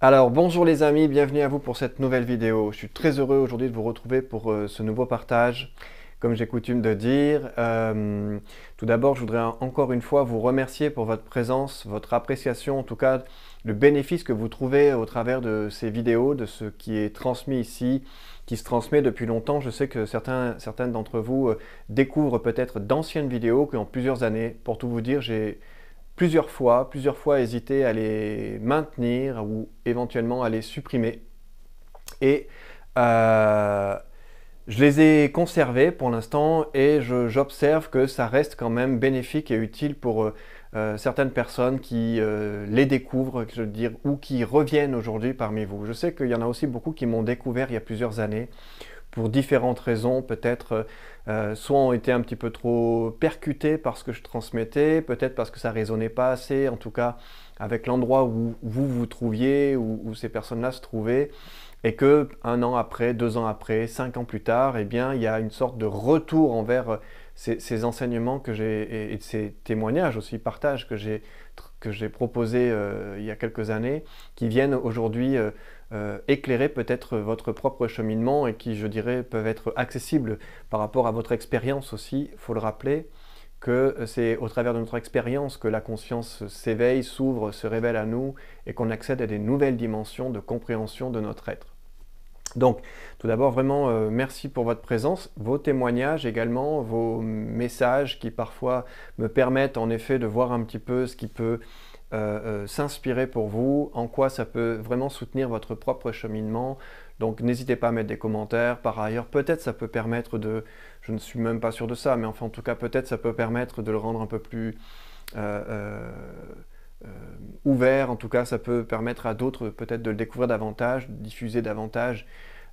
Alors bonjour les amis, bienvenue à vous pour cette nouvelle vidéo. Je suis très heureux aujourd'hui de vous retrouver pour euh, ce nouveau partage, comme j'ai coutume de dire. Euh, tout d'abord, je voudrais encore une fois vous remercier pour votre présence, votre appréciation, en tout cas le bénéfice que vous trouvez au travers de ces vidéos, de ce qui est transmis ici, qui se transmet depuis longtemps. Je sais que certains, d'entre vous euh, découvrent peut-être d'anciennes vidéos qui ont plusieurs années. Pour tout vous dire, j'ai plusieurs fois, plusieurs fois hésité à les maintenir ou éventuellement à les supprimer. Et euh, je les ai conservés pour l'instant et j'observe que ça reste quand même bénéfique et utile pour euh, euh, certaines personnes qui les découvrent, je veux dire, ou qui reviennent aujourd'hui parmi vous. Je sais qu'il y en a aussi beaucoup qui m'ont découvert il y a plusieurs années pour différentes raisons, peut-être euh, euh, soit ont été un petit peu trop percutés par ce que je transmettais, peut-être parce que ça résonnait pas assez, en tout cas avec l'endroit où vous vous trouviez, où, ces personnes-là se trouvaient, et que un an après, deux ans après, cinq ans plus tard, eh bien, il y a une sorte de retour envers euh, ces, enseignements que j'ai et, ces témoignages aussi, partages que j'ai que j'ai proposé il y a quelques années, qui viennent aujourd'hui euh, éclairer peut-être votre propre cheminement et qui, je dirais, peuvent être accessibles par rapport à votre expérience aussi. Il faut le rappeler que euh, c'est au travers de notre expérience que la conscience s'éveille, s'ouvre, se révèle à nous et qu'on accède à des nouvelles dimensions de compréhension de notre être. Donc, tout d'abord, vraiment, euh, merci pour votre présence, vos témoignages également, vos messages qui parfois me permettent en effet de voir un petit peu ce qui peut euh, euh, s'inspirer pour vous, en quoi ça peut vraiment soutenir votre propre cheminement. Donc n'hésitez pas à mettre des commentaires. Par ailleurs, peut-être ça peut permettre de, je ne suis même pas sûr de ça, mais enfin en tout cas peut-être ça peut permettre de le rendre un peu plus euh, ouvert. En tout cas, ça peut permettre à d'autres peut-être de le découvrir davantage, de diffuser davantage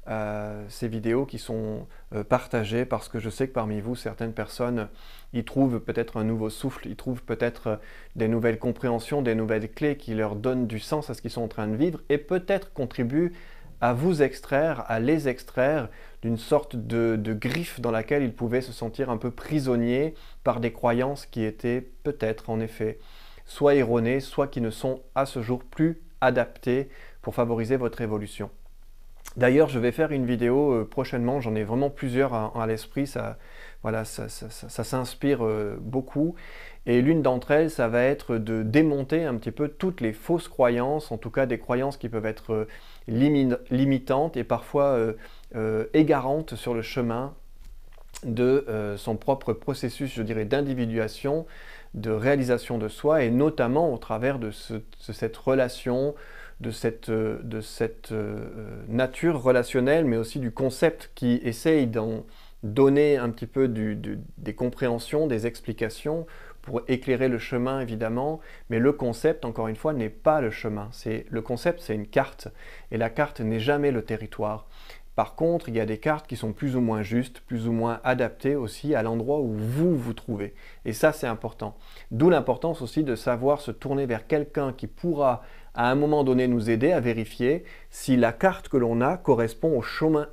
euh, ces vidéos qui sont euh, partagées parce que je sais que parmi vous, certaines personnes y trouvent peut-être un nouveau souffle, y trouvent peut-être euh, des nouvelles compréhensions, des nouvelles clés qui leur donnent du sens à ce qu'ils sont en train de vivre et peut-être contribuent à vous extraire, à les extraire d'une sorte de, de, griffe dans laquelle ils pouvaient se sentir un peu prisonniers par des croyances qui étaient peut-être en effet soit erronées, soit qui ne sont à ce jour plus adaptées pour favoriser votre évolution. D'ailleurs, je vais faire une vidéo euh, prochainement, j'en ai vraiment plusieurs à, l'esprit, ça, voilà, ça, s'inspire euh, beaucoup. Et l'une d'entre elles, ça va être de démonter un petit peu toutes les fausses croyances, en tout cas des croyances qui peuvent être euh, limitantes et parfois égarantes sur le chemin de son propre processus, je dirais, d'individuation, de réalisation de soi, et notamment au travers de cette relation de cette, euh, de cette euh, euh, nature relationnelle, mais aussi du concept qui essaye d'en donner un petit peu des compréhensions, des explications pour éclairer le chemin évidemment, mais le concept, encore une fois, n'est pas le chemin. C'est le concept, c'est une carte, et la carte n'est jamais le territoire. Par contre, il y a des cartes qui sont plus ou moins justes, plus ou moins adaptées aussi à l'endroit où vous vous trouvez. Et ça, c'est important. D'où l'importance aussi de savoir se tourner vers quelqu'un qui pourra à un moment donné nous aider à vérifier si la carte que l'on a correspond au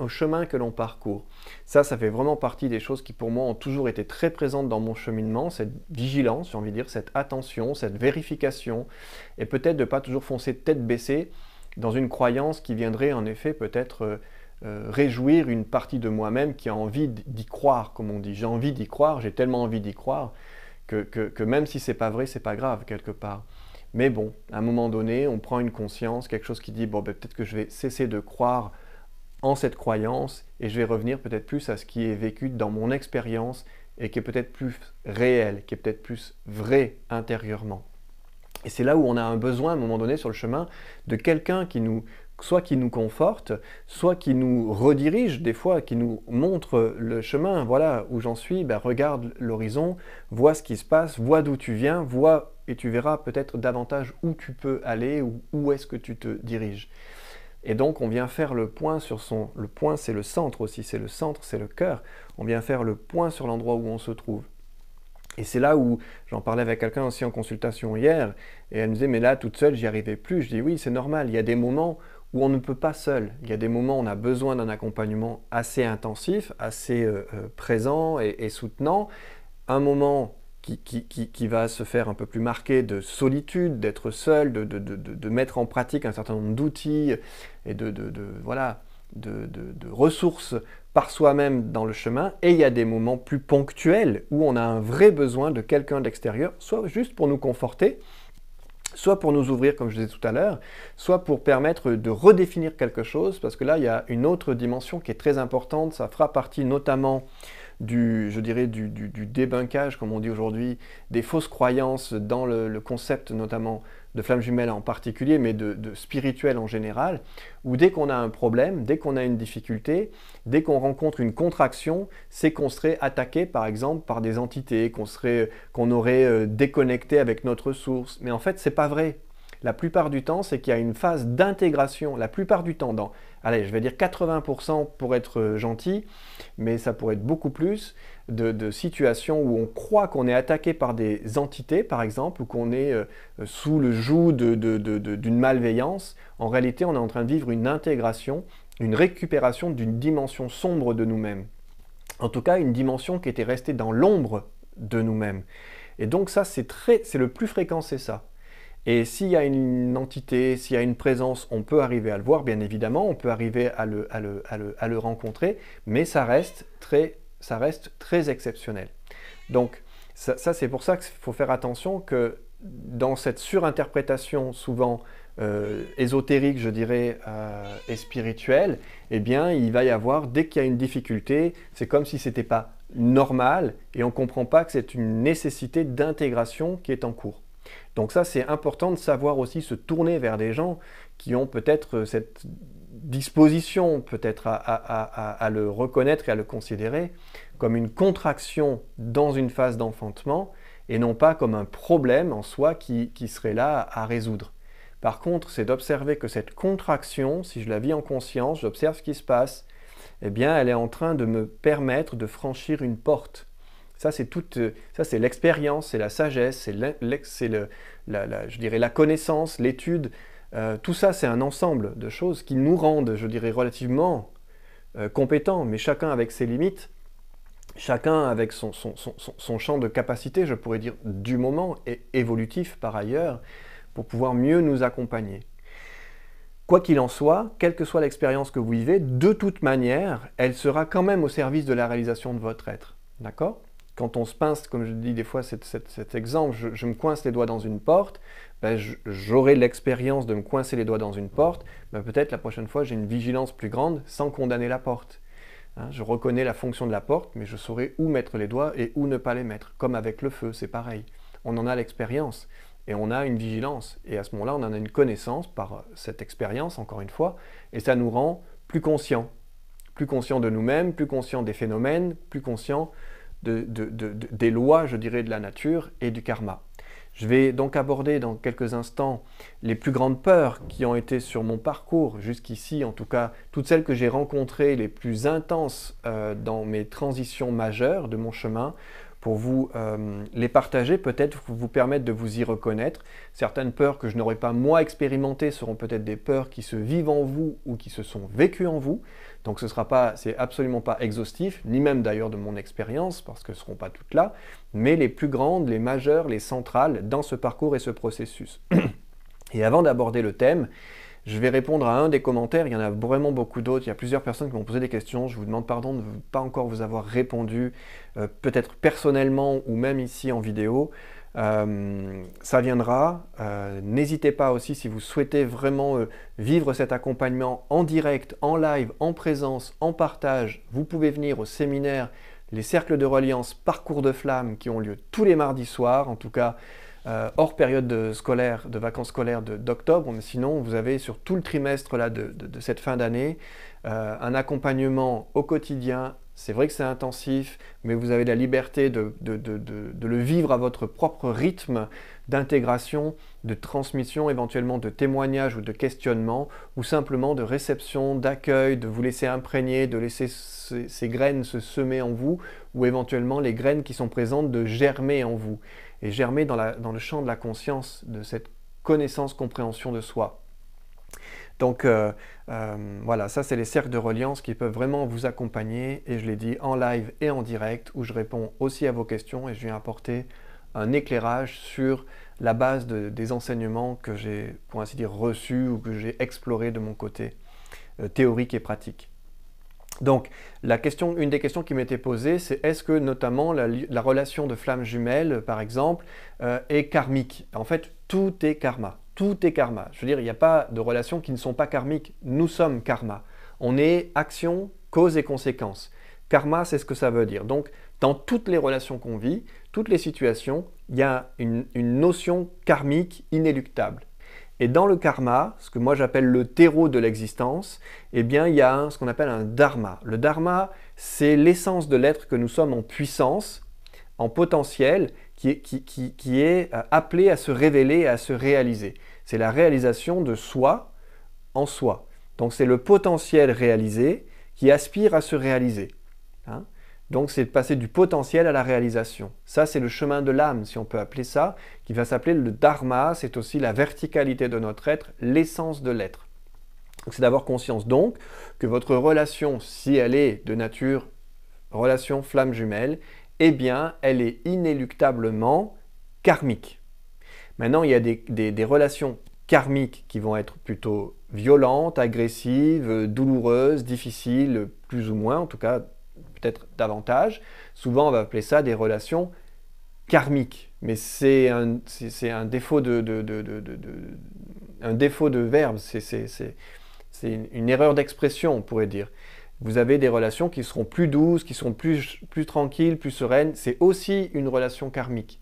chemin, que l'on parcourt. Ça, ça fait vraiment partie des choses qui pour moi ont toujours été très présentes dans mon cheminement, cette vigilance, j'ai envie de dire, cette attention, cette vérification, et peut-être de ne pas toujours foncer tête baissée dans une croyance qui viendrait en effet peut-être... Euh, euh, réjouir une partie de moi-même qui a envie d'y croire, comme on dit. J'ai envie d'y croire, j'ai tellement envie d'y croire que, que, même si c'est pas vrai, c'est pas grave quelque part. Mais bon, à un moment donné, on prend une conscience, quelque chose qui dit, bon, ben, peut-être que je vais cesser de croire en cette croyance et je vais revenir peut-être plus à ce qui est vécu dans mon expérience et qui est peut-être plus réel, qui est peut-être plus vrai intérieurement. Et c'est là où on a un besoin à un moment donné sur le chemin de quelqu'un qui nous soit qui nous conforte, soit qui nous redirige des fois, qui nous montre le chemin, voilà où j'en suis, ben regarde l'horizon, vois ce qui se passe, vois d'où tu viens, vois tu verras peut-être davantage où tu peux aller ou où est-ce que tu te diriges. Et donc on vient faire le point sur son... Le point c'est le centre aussi, c'est le centre, c'est le cœur. On vient faire le point sur l'endroit où on se trouve. Et c'est là où j'en parlais avec quelqu'un aussi en consultation hier, et elle me disait, mais là toute seule, j'y arrivais plus. Je dis, oui, c'est normal, il y a des moments où on ne peut pas seul. Il y a des moments où on a besoin d'un accompagnement assez intensif, assez euh, euh, présent et, et soutenant. Un moment qui, va se faire un peu plus marqué de solitude, d'être seul, de, mettre en pratique un certain nombre d'outils et de, voilà, de, ressources par soi-même dans le chemin. Et il y a des moments plus ponctuels où on a un vrai besoin de quelqu'un d'extérieur, soit juste pour nous conforter, soit pour nous ouvrir, comme je disais tout à l'heure, soit pour permettre de redéfinir quelque chose, parce que là, il y a une autre dimension qui est très importante, ça fera partie notamment du, je dirais, du, du, débunkage, comme on dit aujourd'hui, des fausses croyances dans le, concept notamment de flammes jumelles en particulier, mais de, spirituel en général, où dès qu'on a un problème, dès qu'on a une difficulté, dès qu'on rencontre une contraction, c'est qu'on serait attaqué par exemple par des entités, qu'on aurait euh, déconnecté avec notre source. Mais en fait, ce n'est pas vrai. La plupart du temps, c'est qu'il y a une phase d'intégration. La plupart du temps, dans allez, je vais dire 80% pour être gentil, mais ça pourrait être beaucoup plus, de, situations où on croit qu'on est attaqué par des entités, par exemple, ou qu'on est euh, sous le joug d'une malveillance. En réalité, on est en train de vivre une intégration, une récupération d'une dimension sombre de nous-mêmes. En tout cas, une dimension qui était restée dans l'ombre de nous-mêmes. Et donc ça, c'est le plus fréquent, c'est ça. Et s'il y a une entité, s'il y a une présence, on peut arriver à le voir, bien évidemment, on peut arriver à le, rencontrer, mais ça reste très, ça reste très exceptionnel. Donc, ça, c'est pour ça qu'il faut faire attention que dans cette surinterprétation souvent euh, ésotérique, je dirais, euh, et spirituelle, eh bien, il va y avoir, dès qu'il y a une difficulté, c'est comme si ce n'était pas normal et on ne comprend pas que c'est une nécessité d'intégration qui est en cours. Donc ça, c'est important de savoir aussi se tourner vers des gens qui ont peut-être euh, cette disposition, peut-être à, le reconnaître et à le considérer comme une contraction dans une phase d'enfantement et non pas comme un problème en soi qui, qui serait là à résoudre. Par contre, c'est d'observer que cette contraction, si je la vis en conscience, j'observe ce qui se passe, eh bien, elle est en train de me permettre de franchir une porte ça, c'est toute, euh, ça, c'est l'expérience, c'est la sagesse, c'est, la, je dirais, la connaissance, l'étude. Euh, tout ça, c'est un ensemble de choses qui nous rendent, je dirais, relativement euh, compétents, mais chacun avec ses limites, chacun avec son, son, champ de capacité, je pourrais dire, du moment, et évolutif par ailleurs, pour pouvoir mieux nous accompagner. Quoi qu'il en soit, quelle que soit l'expérience que vous vivez, de toute manière, elle sera quand même au service de la réalisation de votre être. D'accord quand on se pince, comme je dis des fois cet, exemple, je, me coince les doigts dans une porte, ben, j'aurai l'expérience de me coincer les doigts dans une porte, ben, peut-être la prochaine fois j'ai une vigilance plus grande sans condamner la porte. Hein, je reconnais la fonction de la porte, mais je saurai où mettre les doigts et où ne pas les mettre, comme avec le feu, c'est pareil. On en a l'expérience et on a une vigilance, et à ce moment-là on en a une connaissance par cette expérience, encore une fois, et ça nous rend plus conscients, plus conscients de nous-mêmes, plus conscients des phénomènes, plus conscients des lois, je dirais, de la nature et du karma. Je vais donc aborder dans quelques instants les plus grandes peurs qui ont été sur mon parcours jusqu'ici, en tout cas toutes celles que j'ai rencontrées les plus intenses euh, dans mes transitions majeures de mon chemin, pour vous euh, les partager, peut-être vous permettre de vous y reconnaître. Certaines peurs que je n'aurais pas moi expérimentées seront peut-être des peurs qui se vivent en vous ou qui se sont vécues en vous. Donc ce sera pas, c'est absolument pas exhaustif, ni même d'ailleurs de mon expérience, parce que ce ne seront pas toutes là, mais les plus grandes, les majeures, les centrales dans ce parcours et ce processus. et avant d'aborder le thème, je vais répondre à un des commentaires, il y en a vraiment beaucoup d'autres, il y a plusieurs personnes qui m'ont posé des questions, je vous demande pardon de ne pas encore vous avoir répondu, euh, peut-être personnellement ou même ici en vidéo. Euh, ça viendra. Euh, n'hésitez pas aussi si vous souhaitez vraiment euh, vivre cet accompagnement en direct, en live, en présence, en partage. Vous pouvez venir au séminaire Les Cercles de Reliance Parcours de Flamme qui ont lieu tous les mardis soirs, en tout cas hors période de scolaire, de vacances scolaires d'octobre. Mais sinon, vous avez sur tout le trimestre là, de cette fin d'année un accompagnement au quotidien c'est vrai que c'est intensif, mais vous avez la liberté de, le vivre à votre propre rythme d'intégration, de transmission, éventuellement de témoignage ou de questionnement, ou simplement de réception, d'accueil, de vous laisser imprégner, de laisser ces, graines se semer en vous, ou éventuellement les graines qui sont présentes de germer en vous, et germer dans le champ de la conscience, de cette connaissance, compréhension de soi. Donc euh, euh, voilà, ça c'est les cercles de reliance qui peuvent vraiment vous accompagner, et je l'ai dit en live et en direct, où je réponds aussi à vos questions et je viens apporter un éclairage sur la base des enseignements que j'ai, pour ainsi dire, reçus ou que j'ai explorés de mon côté, euh, théorique et pratique. Donc, la question, une des questions qui m'était posée, c'est est-ce que notamment la, relation de flamme jumelle, par exemple, est karmique En fait, tout est karma. Tout est karma. Je veux dire, il n'y a pas de relations qui ne sont pas karmiques. Nous sommes karma. On est action, cause et conséquence. Karma, c'est ce que ça veut dire. Donc, dans toutes les relations qu'on vit, toutes les situations, il y a une, notion karmique inéluctable. Et dans le karma, ce que moi j'appelle le terreau de l'existence, eh bien il y a ce qu'on appelle un dharma. Le dharma, c'est l'essence de l'être que nous sommes en puissance, en potentiel, qui est, euh, appelé à se révéler, à se réaliser. C'est la réalisation de soi en soi. Donc c'est le potentiel réalisé qui aspire à se réaliser. Hein. donc c'est de passer du potentiel à la réalisation. Ça c'est le chemin de l'âme, si on peut appeler ça, qui va s'appeler le dharma, c'est aussi la verticalité de notre être, l'essence de l'être. C'est d'avoir conscience donc que votre relation, si elle est de nature relation flamme jumelle, eh bien, elle est inéluctablement karmique. Maintenant, il y a des, relations karmiques qui vont être plutôt violentes, agressives, douloureuses, difficiles, plus ou moins, en tout cas peut-être davantage. Souvent, on va appeler ça des relations karmiques. Mais c'est un, défaut de, un défaut de verbe, c'est, une erreur d'expression, on pourrait dire vous avez des relations qui seront plus douces, qui sont plus, tranquilles, plus sereines. C'est aussi une relation karmique,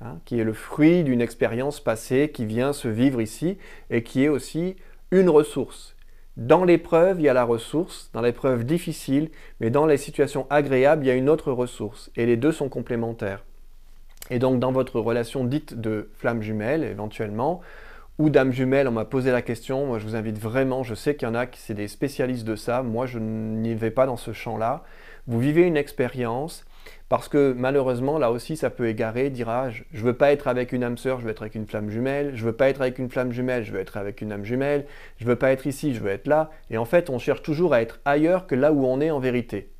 hein, qui est le fruit d'une expérience passée qui vient se vivre ici et qui est aussi une ressource. Dans l'épreuve, il y a la ressource, dans l'épreuve difficile, mais dans les situations agréables, il y a une autre ressource, et les deux sont complémentaires. Et donc dans votre relation dite de flamme jumelle, éventuellement, ou dame jumelle, on m'a posé la question. Moi, je vous invite vraiment, je sais qu'il y en a qui c'est des spécialistes de ça. Moi, je n'y vais pas dans ce champ-là. Vous vivez une expérience parce que malheureusement, là aussi, ça peut égarer, dire ah, je veux pas être avec une âme sœur, je veux être avec une flamme jumelle. Je veux pas être avec une flamme jumelle, je veux être avec une âme jumelle. Je veux pas être ici, je veux être là. Et en fait, on cherche toujours à être ailleurs que là où on est en vérité.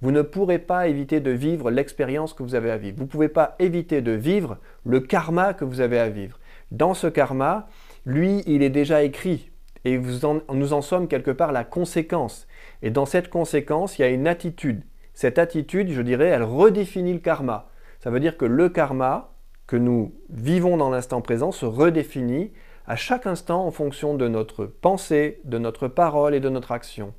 Vous ne pourrez pas éviter de vivre l'expérience que vous avez à vivre. Vous ne pouvez pas éviter de vivre le karma que vous avez à vivre. Dans ce karma, lui, il est déjà écrit et nous en sommes quelque part la conséquence. Et dans cette conséquence, il y a une attitude. Cette attitude, je dirais, elle redéfinit le karma. Ça veut dire que le karma que nous vivons dans l'instant présent se redéfinit à chaque instant en fonction de notre pensée, de notre parole et de notre action.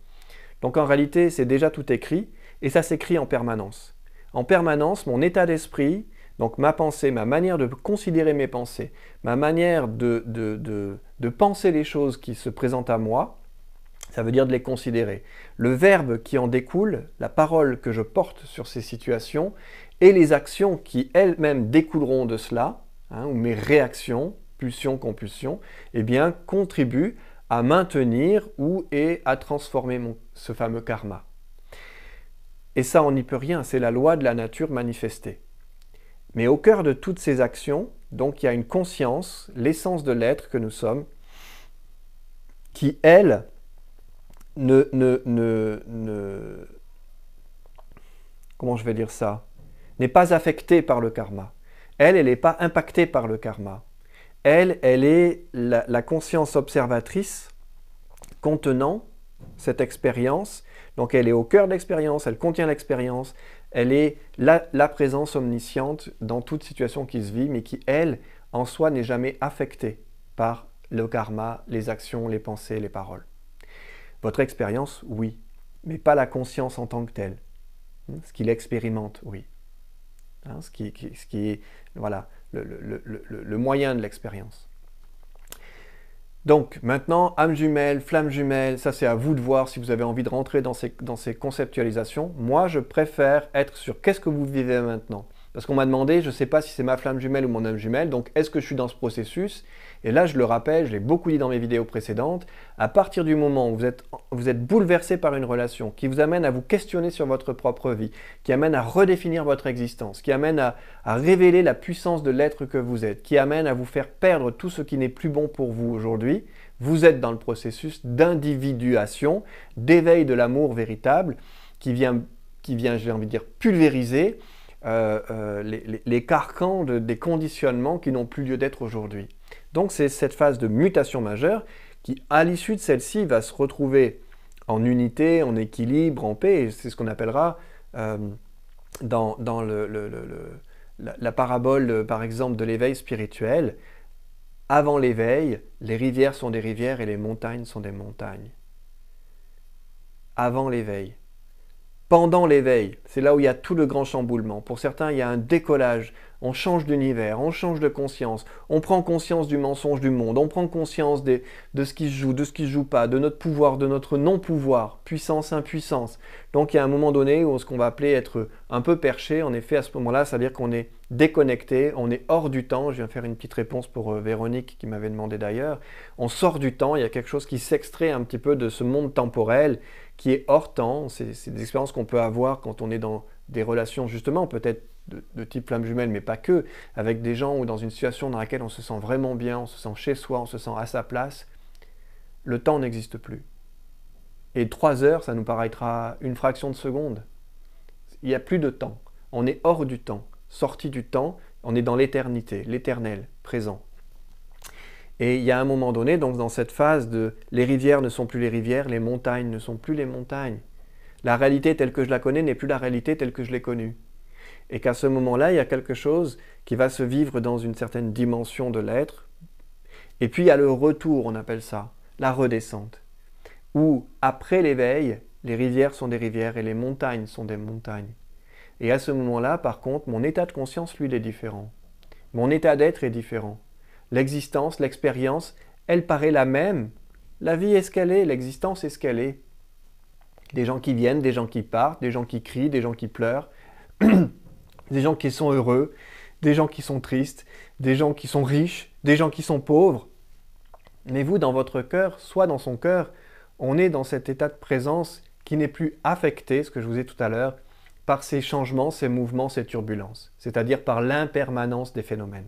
Donc en réalité, c'est déjà tout écrit et ça s'écrit en permanence. En permanence, mon état d'esprit, donc ma pensée, ma manière de considérer mes pensées, ma manière de, penser les choses qui se présentent à moi, ça veut dire de les considérer. Le verbe qui en découle, la parole que je porte sur ces situations, et les actions qui elles-mêmes découleront de cela, hein, ou mes réactions, pulsions, compulsions, eh bien, contribuent à maintenir ou et à transformer ce fameux karma. Et ça, on n'y peut rien, c'est la loi de la nature manifestée. Mais au cœur de toutes ces actions, donc il y a une conscience, l'essence de l'être que nous sommes, qui, elle, ne, ne, ne, comment je vais dire ça N'est pas affectée par le karma. Elle, elle n'est pas impactée par le karma. Elle, elle est la, la conscience observatrice contenant cette expérience. Donc elle est au cœur de l'expérience, elle contient l'expérience, elle est la, présence omnisciente dans toute situation qui se vit, mais qui, elle, en soi, n'est jamais affectée par le karma, les actions, les pensées, les paroles. Votre expérience, oui, mais pas la conscience en tant que telle. Hein, ce qu'il expérimente, oui. Hein, ce, qui, est voilà, le moyen de l'expérience. Donc maintenant, âme jumelle, flamme jumelle, ça c'est à vous de voir si vous avez envie de rentrer dans ces, conceptualisations. Moi, je préfère être sur qu'est-ce que vous vivez maintenant. Parce qu'on m'a demandé, je ne sais pas si c'est ma flamme jumelle ou mon âme jumelle, donc est-ce que je suis dans ce processus et là, je le rappelle, je l'ai beaucoup dit dans mes vidéos précédentes, à partir du moment où vous êtes, bouleversé par une relation qui vous amène à vous questionner sur votre propre vie, qui amène à redéfinir votre existence, qui amène à, révéler la puissance de l'être que vous êtes, qui amène à vous faire perdre tout ce qui n'est plus bon pour vous aujourd'hui, vous êtes dans le processus d'individuation, d'éveil de l'amour véritable, qui vient, j'ai envie de dire, pulvériser euh, euh, les, carcans des conditionnements qui n'ont plus lieu d'être aujourd'hui. Donc c'est cette phase de mutation majeure qui, à l'issue de celle-ci, va se retrouver en unité, en équilibre, en paix, et c'est ce qu'on appellera euh, dans, la, la, parabole, euh, par exemple, de l'éveil spirituel. Avant l'éveil, les rivières sont des rivières et les montagnes sont des montagnes. Avant l'éveil. Pendant l'éveil, c'est là où il y a tout le grand chamboulement. Pour certains, il y a un décollage, on change d'univers, on change de conscience, on prend conscience du mensonge du monde, on prend conscience de ce qui se joue, de ce qui se joue pas, de notre pouvoir, de notre non-pouvoir, puissance, impuissance. Donc il y a un moment donné où ce qu'on va appeler être un peu perché, en effet à ce moment-là, ça veut dire qu'on est déconnecté, on est hors du temps, je viens faire une petite réponse pour euh, Véronique qui m'avait demandé d'ailleurs, on sort du temps, il y a quelque chose qui s'extrait un petit peu de ce monde temporel qui est hors temps, c'est des expériences qu'on peut avoir quand on est dans des relations justement peut-être de, type flamme jumelle, mais pas que, avec des gens ou dans une situation dans laquelle on se sent vraiment bien, on se sent chez soi, on se sent à sa place, le temps n'existe plus. Et trois heures, ça nous paraîtra une fraction de seconde. Il n'y a plus de temps. On est hors du temps, sorti du temps, on est dans l'éternité, l'éternel, présent. Et il y a un moment donné, donc dans cette phase de les rivières ne sont plus les rivières, les montagnes ne sont plus les montagnes. La réalité telle que je la connais n'est plus la réalité telle que je l'ai connue et qu'à ce moment-là, il y a quelque chose qui va se vivre dans une certaine dimension de l'être. Et puis il y a le retour, on appelle ça, la redescente, où après l'éveil, les rivières sont des rivières et les montagnes sont des montagnes. Et à ce moment-là, par contre, mon état de conscience, lui, est différent. Mon état d'être est différent. L'existence, l'expérience, elle paraît la même. La vie est ce qu'elle est, l'existence est ce qu'elle est. Des gens qui viennent, des gens qui partent, des gens qui crient, des gens qui pleurent. des gens qui sont heureux, des gens qui sont tristes, des gens qui sont riches, des gens qui sont pauvres. Mais vous, dans votre cœur, soit dans son cœur, on est dans cet état de présence qui n'est plus affecté, ce que je vous ai tout à l'heure, par ces changements, ces mouvements, ces turbulences, c'est-à-dire par l'impermanence des phénomènes.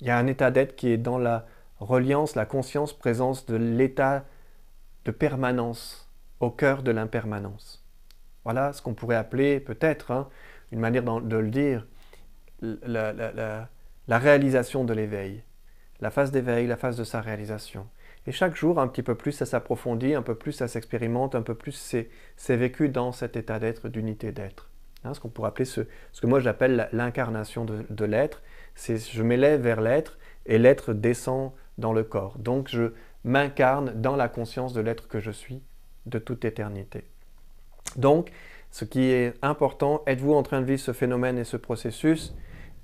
Il y a un état d'être qui est dans la reliance, la conscience, présence de l'état de permanence, au cœur de l'impermanence. Voilà ce qu'on pourrait appeler peut-être hein, une manière de le dire, la, réalisation de l'éveil, la phase d'éveil, la phase de sa réalisation. Et chaque jour, un petit peu plus, ça s'approfondit, un peu plus, ça s'expérimente, un peu plus, c'est vécu dans cet état d'être, d'unité d'être. Hein, ce qu'on pourrait appeler ce, que moi j'appelle l'incarnation de, de l'être, c'est je m'élève vers l'être et l'être descend dans le corps. Donc je m'incarne dans la conscience de l'être que je suis de toute éternité. Donc ce qui est important, êtes-vous en train de vivre ce phénomène et ce processus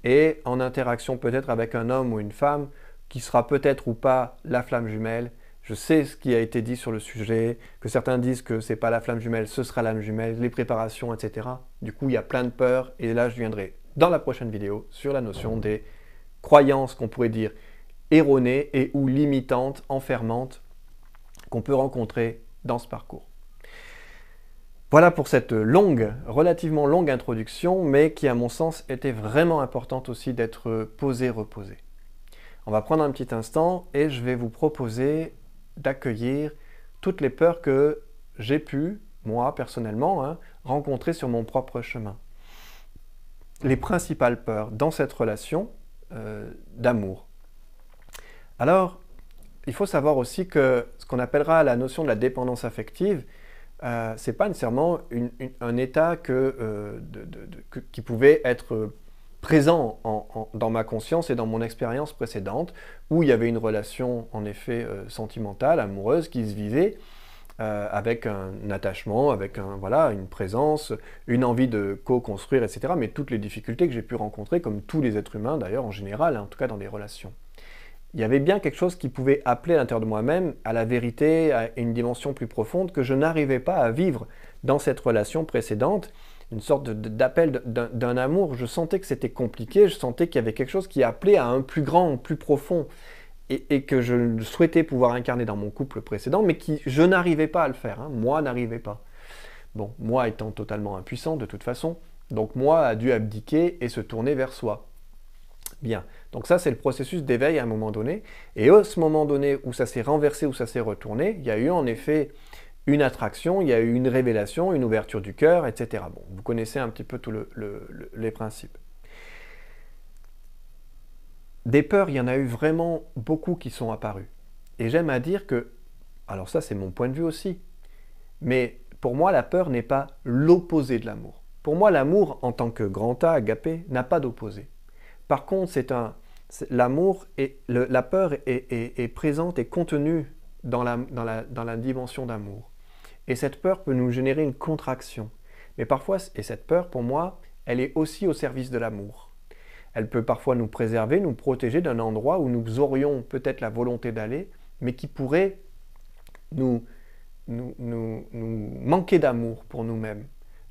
et en interaction peut-être avec un homme ou une femme qui sera peut-être ou pas la flamme jumelle. Je sais ce qui a été dit sur le sujet, que certains disent que c'est pas la flamme jumelle, ce sera l'âme jumelle, les préparations, etc. Du coup, il y a plein de peurs et là, je viendrai dans la prochaine vidéo sur la notion des croyances qu'on pourrait dire erronées et ou limitantes, enfermantes, qu'on peut rencontrer dans ce parcours. Voilà pour cette longue, relativement longue introduction, mais qui à mon sens était vraiment importante aussi d'être posée, reposée. On va prendre un petit instant et je vais vous proposer d'accueillir toutes les peurs que j'ai pu, moi personnellement, hein, rencontrer sur mon propre chemin. Les principales peurs dans cette relation euh, d'amour. Alors, il faut savoir aussi que ce qu'on appellera la notion de la dépendance affective, ce euh, c'est pas nécessairement un état euh, qui pouvait être présent dans ma conscience et dans mon expérience précédente, où il y avait une relation en effet euh, sentimentale, amoureuse, qui se visait avec un attachement, avec une présence, une envie de co-construire, etc. Mais toutes les difficultés que j'ai pu rencontrer, comme tous les êtres humains d'ailleurs en général, hein, en tout cas dans des relations il y avait bien quelque chose qui pouvait appeler à l'intérieur de moi-même à la vérité, à une dimension plus profonde que je n'arrivais pas à vivre dans cette relation précédente, une sorte d'appel d'un amour. Je sentais que c'était compliqué, je sentais qu'il y avait quelque chose qui appelait à un plus grand, plus profond, et, que je souhaitais pouvoir incarner dans mon couple précédent, mais qui je n'arrivais pas à le faire. Hein. Moi n'arrivais pas. Bon, moi étant totalement impuissant de toute façon, donc moi a dû abdiquer et se tourner vers soi bien. Donc ça, c'est le processus d'éveil à un moment donné. Et à ce moment donné où ça s'est renversé, où ça s'est retourné, il y a eu en effet une attraction, il y a eu une révélation, une ouverture du cœur, etc. Bon, vous connaissez un petit peu tous les principes. Des peurs, il y en a eu vraiment beaucoup qui sont apparues. Et j'aime à dire que, alors ça c'est mon point de vue aussi, mais pour moi la peur n'est pas l'opposé de l'amour. Pour moi l'amour en tant que grand A, agapé, n'a pas d'opposé. Par contre, c'est un l'amour et la peur est, présente et contenue dans la, dans la, dimension d'amour. Et cette peur peut nous générer une contraction. Mais parfois, et cette peur, pour moi, elle est aussi au service de l'amour. Elle peut parfois nous préserver, nous protéger d'un endroit où nous aurions peut-être la volonté d'aller, mais qui pourrait nous, nous manquer d'amour pour nous-mêmes.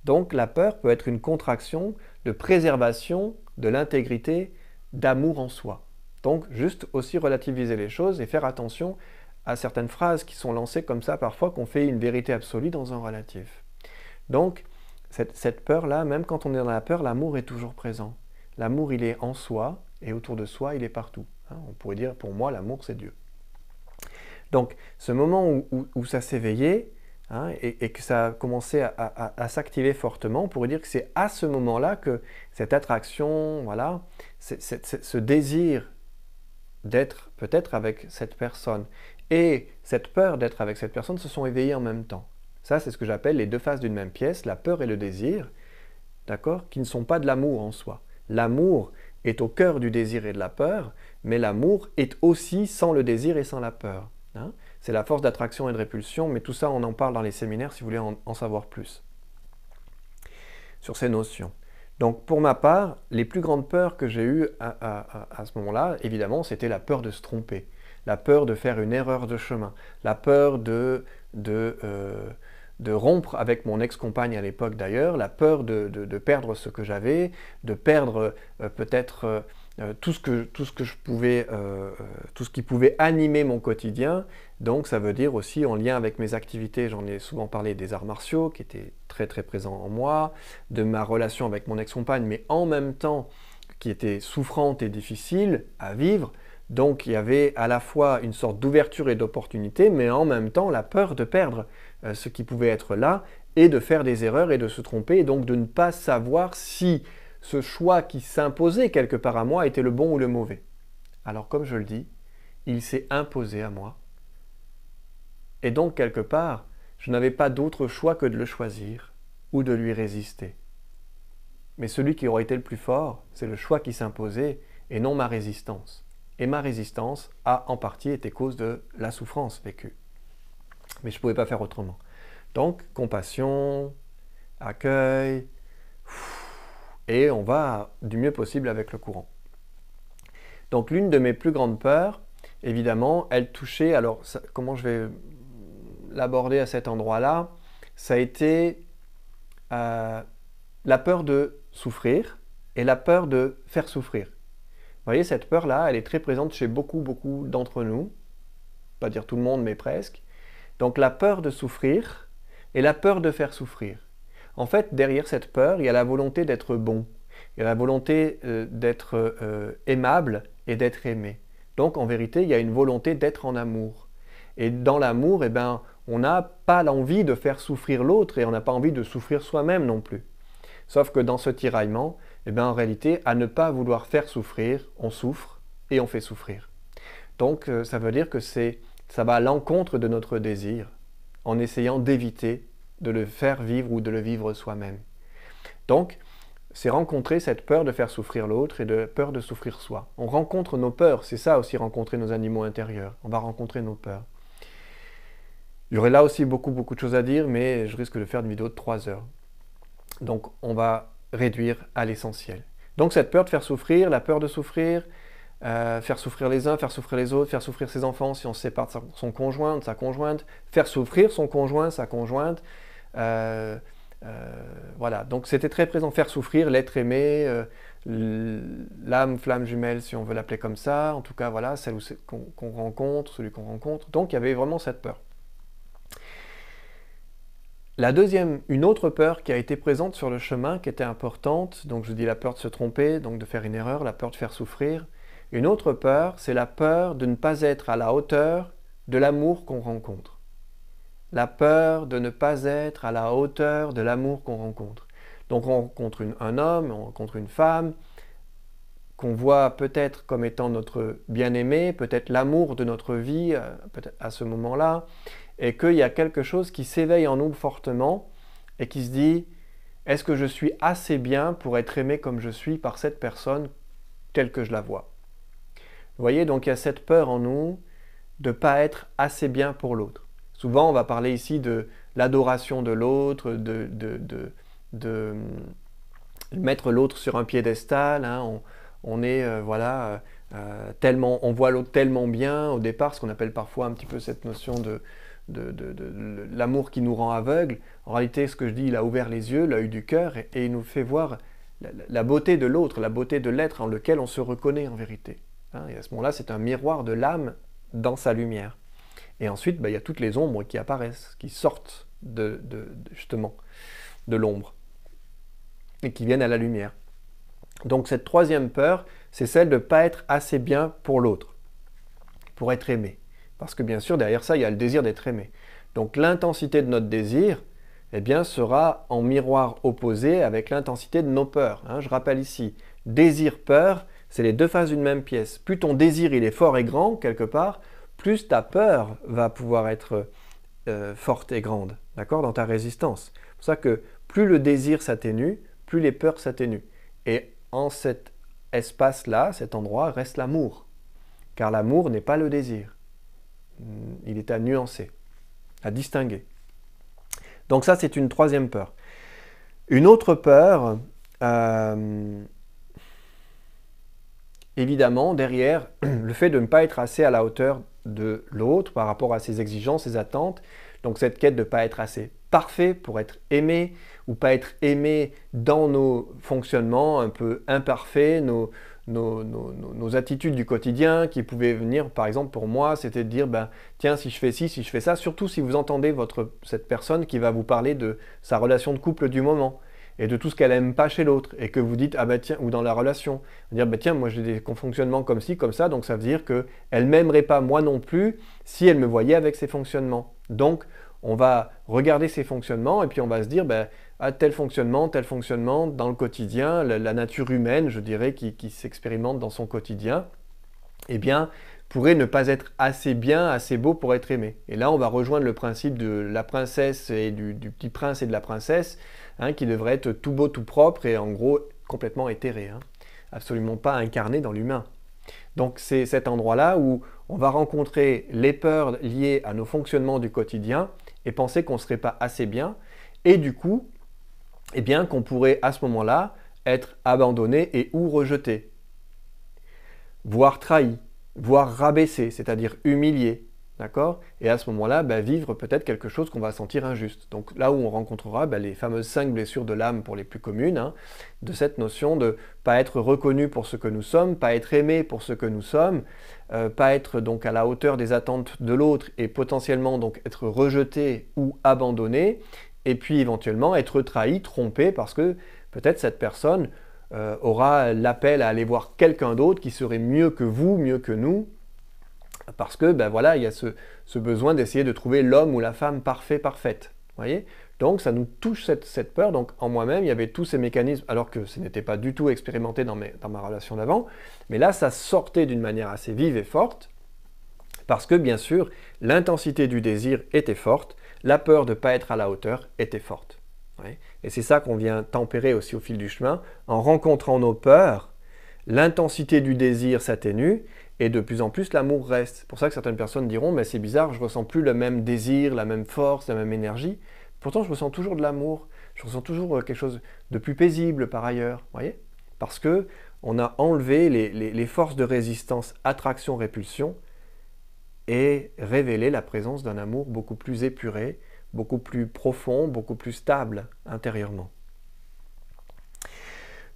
Donc la peur peut être une contraction de préservation de l'intégrité, d'amour en soi. Donc juste aussi relativiser les choses et faire attention à certaines phrases qui sont lancées comme ça parfois qu'on fait une vérité absolue dans un relatif. Donc cette, peur-là, même quand on est dans la peur, l'amour est toujours présent. L'amour, il est en soi et autour de soi, il est partout. Hein. on pourrait dire, pour moi, l'amour, c'est Dieu. Donc ce moment où ça s'éveillait, Hein, et, que ça a commencé à, s'activer fortement, on pourrait dire que c'est à ce moment-là que cette attraction, voilà, ce désir d'être peut-être avec cette personne et cette peur d'être avec cette personne se sont éveillés en même temps. Ça, c'est ce que j'appelle les deux faces d'une même pièce, la peur et le désir, d'accord, qui ne sont pas de l'amour en soi. L'amour est au cœur du désir et de la peur, mais l'amour est aussi sans le désir et sans la peur. Hein. C'est la force d'attraction et de répulsion, mais tout ça on en parle dans les séminaires si vous voulez en, savoir plus sur ces notions. Donc pour ma part, les plus grandes peurs que j'ai eues à, ce moment-là, évidemment, c'était la peur de se tromper, la peur de faire une erreur de chemin, la peur de, de, euh, de rompre avec mon ex-compagne à l'époque d'ailleurs, la peur de, perdre ce que j'avais, de perdre euh, peut-être... Euh, euh, tout, ce que, euh, euh, tout ce qui pouvait animer mon quotidien. Donc ça veut dire aussi en lien avec mes activités, j'en ai souvent parlé des arts martiaux qui étaient très très présents en moi, de ma relation avec mon ex-compagne, mais en même temps qui était souffrante et difficile à vivre. Donc il y avait à la fois une sorte d'ouverture et d'opportunité, mais en même temps la peur de perdre ce qui pouvait être là et de faire des erreurs et de se tromper, et donc de ne pas savoir si ce choix qui s'imposait quelque part à moi était le bon ou le mauvais. Alors comme je le dis, il s'est imposé à moi. Et donc quelque part, je n'avais pas d'autre choix que de le choisir ou de lui résister. Mais celui qui aurait été le plus fort, c'est le choix qui s'imposait et non ma résistance. Et ma résistance a en partie été cause de la souffrance vécue. Mais je ne pouvais pas faire autrement. Donc, compassion, accueil, et on va du mieux possible avec le courant. Donc l'une de mes plus grandes peurs, évidemment, elle touchait, alors comment je vais l'aborder à cet endroit-là, ça a été euh, la peur de souffrir et la peur de faire souffrir. Vous voyez, cette peur-là, elle est très présente chez beaucoup, beaucoup d'entre nous, pas dire tout le monde, mais presque. Donc la peur de souffrir et la peur de faire souffrir. En fait, derrière cette peur, il y a la volonté d'être bon, il y a la volonté euh, d'être euh, aimable et d'être aimé. Donc en vérité, il y a une volonté d'être en amour. Et dans l'amour, eh ben, on n'a pas l'envie de faire souffrir l'autre et on n'a pas envie de souffrir soi-même non plus. Sauf que dans ce tiraillement, eh bien en réalité, à ne pas vouloir faire souffrir, on souffre et on fait souffrir. Donc euh, ça veut dire que c'est ça va à l'encontre de notre désir en essayant d'éviter de le faire vivre ou de le vivre soi-même. Donc, c'est rencontrer cette peur de faire souffrir l'autre et de peur de souffrir soi. On rencontre nos peurs, c'est ça aussi rencontrer nos animaux intérieurs. On va rencontrer nos peurs. Il y aurait là aussi beaucoup beaucoup de choses à dire, mais je risque de faire une vidéo de trois heures. Donc on va réduire à l'essentiel. Donc cette peur de faire souffrir, la peur de souffrir, euh, faire souffrir les uns, faire souffrir les autres, faire souffrir ses enfants si on se sépare de son conjoint, de sa conjointe, faire souffrir son conjoint, sa conjointe, euh, euh, voilà, donc c'était très présent, faire souffrir, l'être aimé, euh, l'âme, flamme jumelle, si on veut l'appeler comme ça, en tout cas, voilà, celle qu'on rencontre, celui qu'on rencontre. Donc il y avait vraiment cette peur. La deuxième, une autre peur qui a été présente sur le chemin, qui était importante, donc je dis la peur de se tromper, donc de faire une erreur, la peur de faire souffrir. Une autre peur, c'est la peur de ne pas être à la hauteur de l'amour qu'on rencontre la peur de ne pas être à la hauteur de l'amour qu'on rencontre. Donc on rencontre un homme, on rencontre une femme, qu'on voit peut-être comme étant notre bien-aimé, peut-être l'amour de notre vie euh, à ce moment-là, et qu'il y a quelque chose qui s'éveille en nous fortement et qui se dit, est-ce que je suis assez bien pour être aimé comme je suis par cette personne telle que je la vois Vous voyez, donc il y a cette peur en nous de ne pas être assez bien pour l'autre. Souvent, on va parler ici de l'adoration de l'autre, de, euh, mettre l'autre sur un piédestal. Hein. On, est, euh, voilà, euh, tellement, voit l'autre tellement bien au départ, ce qu'on appelle parfois un petit peu cette notion de, l'amour qui nous rend aveugle. En réalité, ce que je dis, il a ouvert les yeux, l'œil du cœur, et, il nous fait voir la, beauté de l'autre, la beauté de l'être en lequel on se reconnaît en vérité. Hein. Et à ce moment-là, c'est un miroir de l'âme dans sa lumière. Et ensuite, bah, il y a toutes les ombres qui apparaissent, qui sortent de, justement de l'ombre et qui viennent à la lumière. Donc cette troisième peur, c'est celle de ne pas être assez bien pour l'autre, pour être aimé. Parce que bien sûr, derrière ça, il y a le désir d'être aimé. Donc l'intensité de notre désir, eh bien, sera en miroir opposé avec l'intensité de nos peurs. Hein. je rappelle ici, désir-peur, c'est les deux faces d'une même pièce. Plus ton désir il est fort et grand, quelque part, plus ta peur va pouvoir être euh, forte et grande, d'accord, dans ta résistance. C'est pour ça que plus le désir s'atténue, plus les peurs s'atténuent. Et en cet espace-là, cet endroit, reste l'amour. Car l'amour n'est pas le désir. Mmh, il est à nuancer, à distinguer. Donc ça, c'est une troisième peur. Une autre peur, euh, évidemment, derrière le fait de ne pas être assez à la hauteur de l'autre par rapport à ses exigences, ses attentes. Donc cette quête de ne pas être assez parfait pour être aimé ou pas être aimé dans nos fonctionnements un peu imparfaits, nos, attitudes du quotidien qui pouvaient venir, par exemple pour moi, c'était de dire, ben, tiens, si je fais ci, si je fais ça, surtout si vous entendez cette personne qui va vous parler de sa relation de couple du moment et de tout ce qu'elle aime pas chez l'autre et que vous dites ah bah tiens ou dans la relation dire bah tiens moi j'ai des fonctionnements comme ci comme ça donc ça veut dire que elle m'aimerait pas moi non plus si elle me voyait avec ses fonctionnements donc on va regarder ses fonctionnements et puis on va se dire bah, ah, tel fonctionnement tel fonctionnement dans le quotidien la, nature humaine je dirais qui, s'expérimente dans son quotidien eh bien pourrait ne pas être assez bien, assez beau pour être aimé. Et là, on va rejoindre le principe de la princesse et du petit prince et de la princesse. Hein, qui devrait être tout beau, tout propre et en gros complètement éthéré, hein. absolument pas incarné dans l'humain. Donc c'est cet endroit-là où on va rencontrer les peurs liées à nos fonctionnements du quotidien et penser qu'on ne serait pas assez bien, et du coup, eh bien qu'on pourrait à ce moment-là être abandonné et ou rejeté, voire trahi, voire rabaissé, c'est-à-dire humilié, et à ce moment-là, bah, vivre peut-être quelque chose qu'on va sentir injuste. Donc là où on rencontrera bah, les fameuses cinq blessures de l'âme pour les plus communes, hein, de cette notion de pas être reconnu pour ce que nous sommes, pas être aimé pour ce que nous sommes, euh, pas être donc à la hauteur des attentes de l'autre et potentiellement donc être rejeté ou abandonné, et puis éventuellement être trahi, trompé, parce que peut-être cette personne euh, aura l'appel à aller voir quelqu'un d'autre qui serait mieux que vous, mieux que nous, parce que, ben voilà, il y a ce, besoin d'essayer de trouver l'homme ou la femme parfait, parfaite. voyez Donc, ça nous touche cette, peur. Donc, en moi-même, il y avait tous ces mécanismes, alors que ce n'était pas du tout expérimenté dans, ma relation d'avant. Mais là, ça sortait d'une manière assez vive et forte. Parce que, bien sûr, l'intensité du désir était forte. La peur de ne pas être à la hauteur était forte. et c'est ça qu'on vient tempérer aussi au fil du chemin, en rencontrant nos peurs, l'intensité du désir s'atténue et de plus en plus, l'amour reste. C'est pour ça que certaines personnes diront, mais c'est bizarre, je ressens plus le même désir, la même force, la même énergie. Pourtant, je ressens toujours de l'amour. Je ressens toujours euh, quelque chose de plus paisible par ailleurs, voyez Parce que on a enlevé les forces de résistance, attraction, répulsion, et révélé la présence d'un amour beaucoup plus épuré, beaucoup plus profond, beaucoup plus stable intérieurement.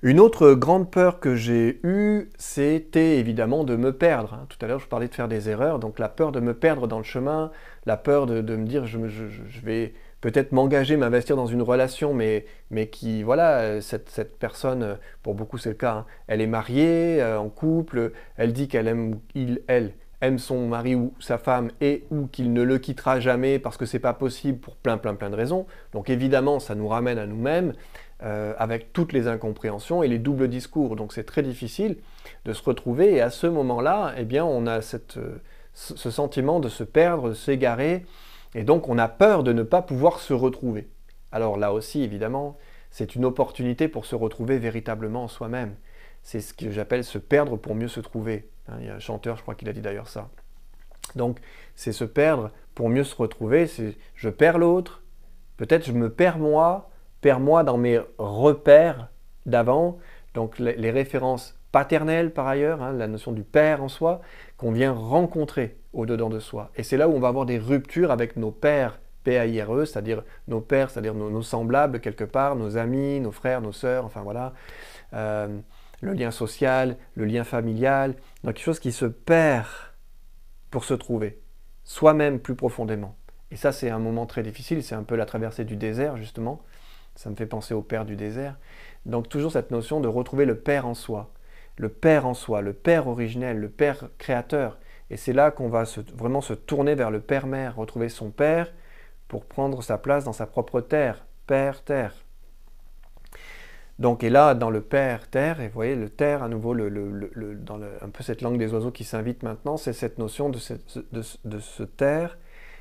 Une autre grande peur que j'ai eue, c'était évidemment de me perdre. Hein. Tout à l'heure, je vous parlais de faire des erreurs, donc la peur de me perdre dans le chemin, la peur de, me dire je, vais peut-être m'engager, m'investir dans une relation, mais, mais qui, voilà, cette, personne, pour beaucoup c'est le cas, hein, elle est mariée, euh, en couple, elle dit qu'elle aime, il, elle, aime son mari ou sa femme et ou qu'il ne le quittera jamais parce que c'est pas possible pour plein plein plein de raisons. Donc évidemment, ça nous ramène à nous-mêmes. Euh, avec toutes les incompréhensions et les doubles discours. Donc c'est très difficile de se retrouver et à ce moment-là, eh bien, on a euh, ce sentiment de se perdre, s'égarer, et donc on a peur de ne pas pouvoir se retrouver. Alors là aussi, évidemment, c'est une opportunité pour se retrouver véritablement en soi-même. C'est ce que j'appelle se perdre pour mieux se trouver. Hein, il y a un chanteur, je crois qu'il a dit d'ailleurs ça. Donc c'est se perdre pour mieux se retrouver, c'est je perds l'autre, peut-être je me perds moi, perds-moi dans mes repères d'avant, donc les références paternelles par ailleurs, hein, la notion du père en soi, qu'on vient rencontrer au-dedans de soi. Et c'est là où on va avoir des ruptures avec nos pères, P-A-I-R-E, c'est-à-dire nos pères, c'est-à-dire nos, semblables quelque part, nos amis, nos frères, nos sœurs, enfin voilà, euh, le lien social, le lien familial, donc quelque chose qui se perd pour se trouver, soi-même plus profondément. Et ça, c'est un moment très difficile, c'est un peu la traversée du désert, justement, ça me fait penser au Père du désert. Donc toujours cette notion de retrouver le Père en soi, le Père en soi, le Père originel, le Père créateur. Et c'est là qu'on va vraiment se tourner vers le Père-Mère, retrouver son Père pour prendre sa place dans sa propre terre, Père-Terre. Donc, et là, dans le Père, Terre, et vous voyez, le Terre, à nouveau, dans un peu cette langue des oiseaux qui s'invite maintenant, c'est cette notion de, de, de se taire,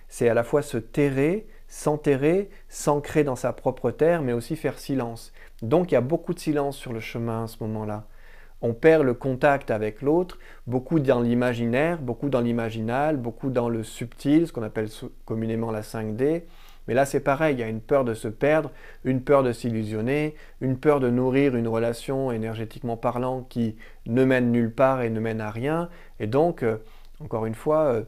c'est à la fois se terrer, s'enterrer, s'ancrer dans sa propre terre, mais aussi faire silence. Donc il y a beaucoup de silence sur le chemin à ce moment-là. On perd le contact avec l'autre, beaucoup dans l'imaginaire, beaucoup dans l'imaginal, beaucoup dans le subtil, ce qu'on appelle communément la 5D. Mais là, c'est pareil, il y a une peur de se perdre, une peur de s'illusionner, une peur de nourrir une relation énergétiquement parlant qui ne mène nulle part et ne mène à rien. Et donc, euh, encore une fois, euh,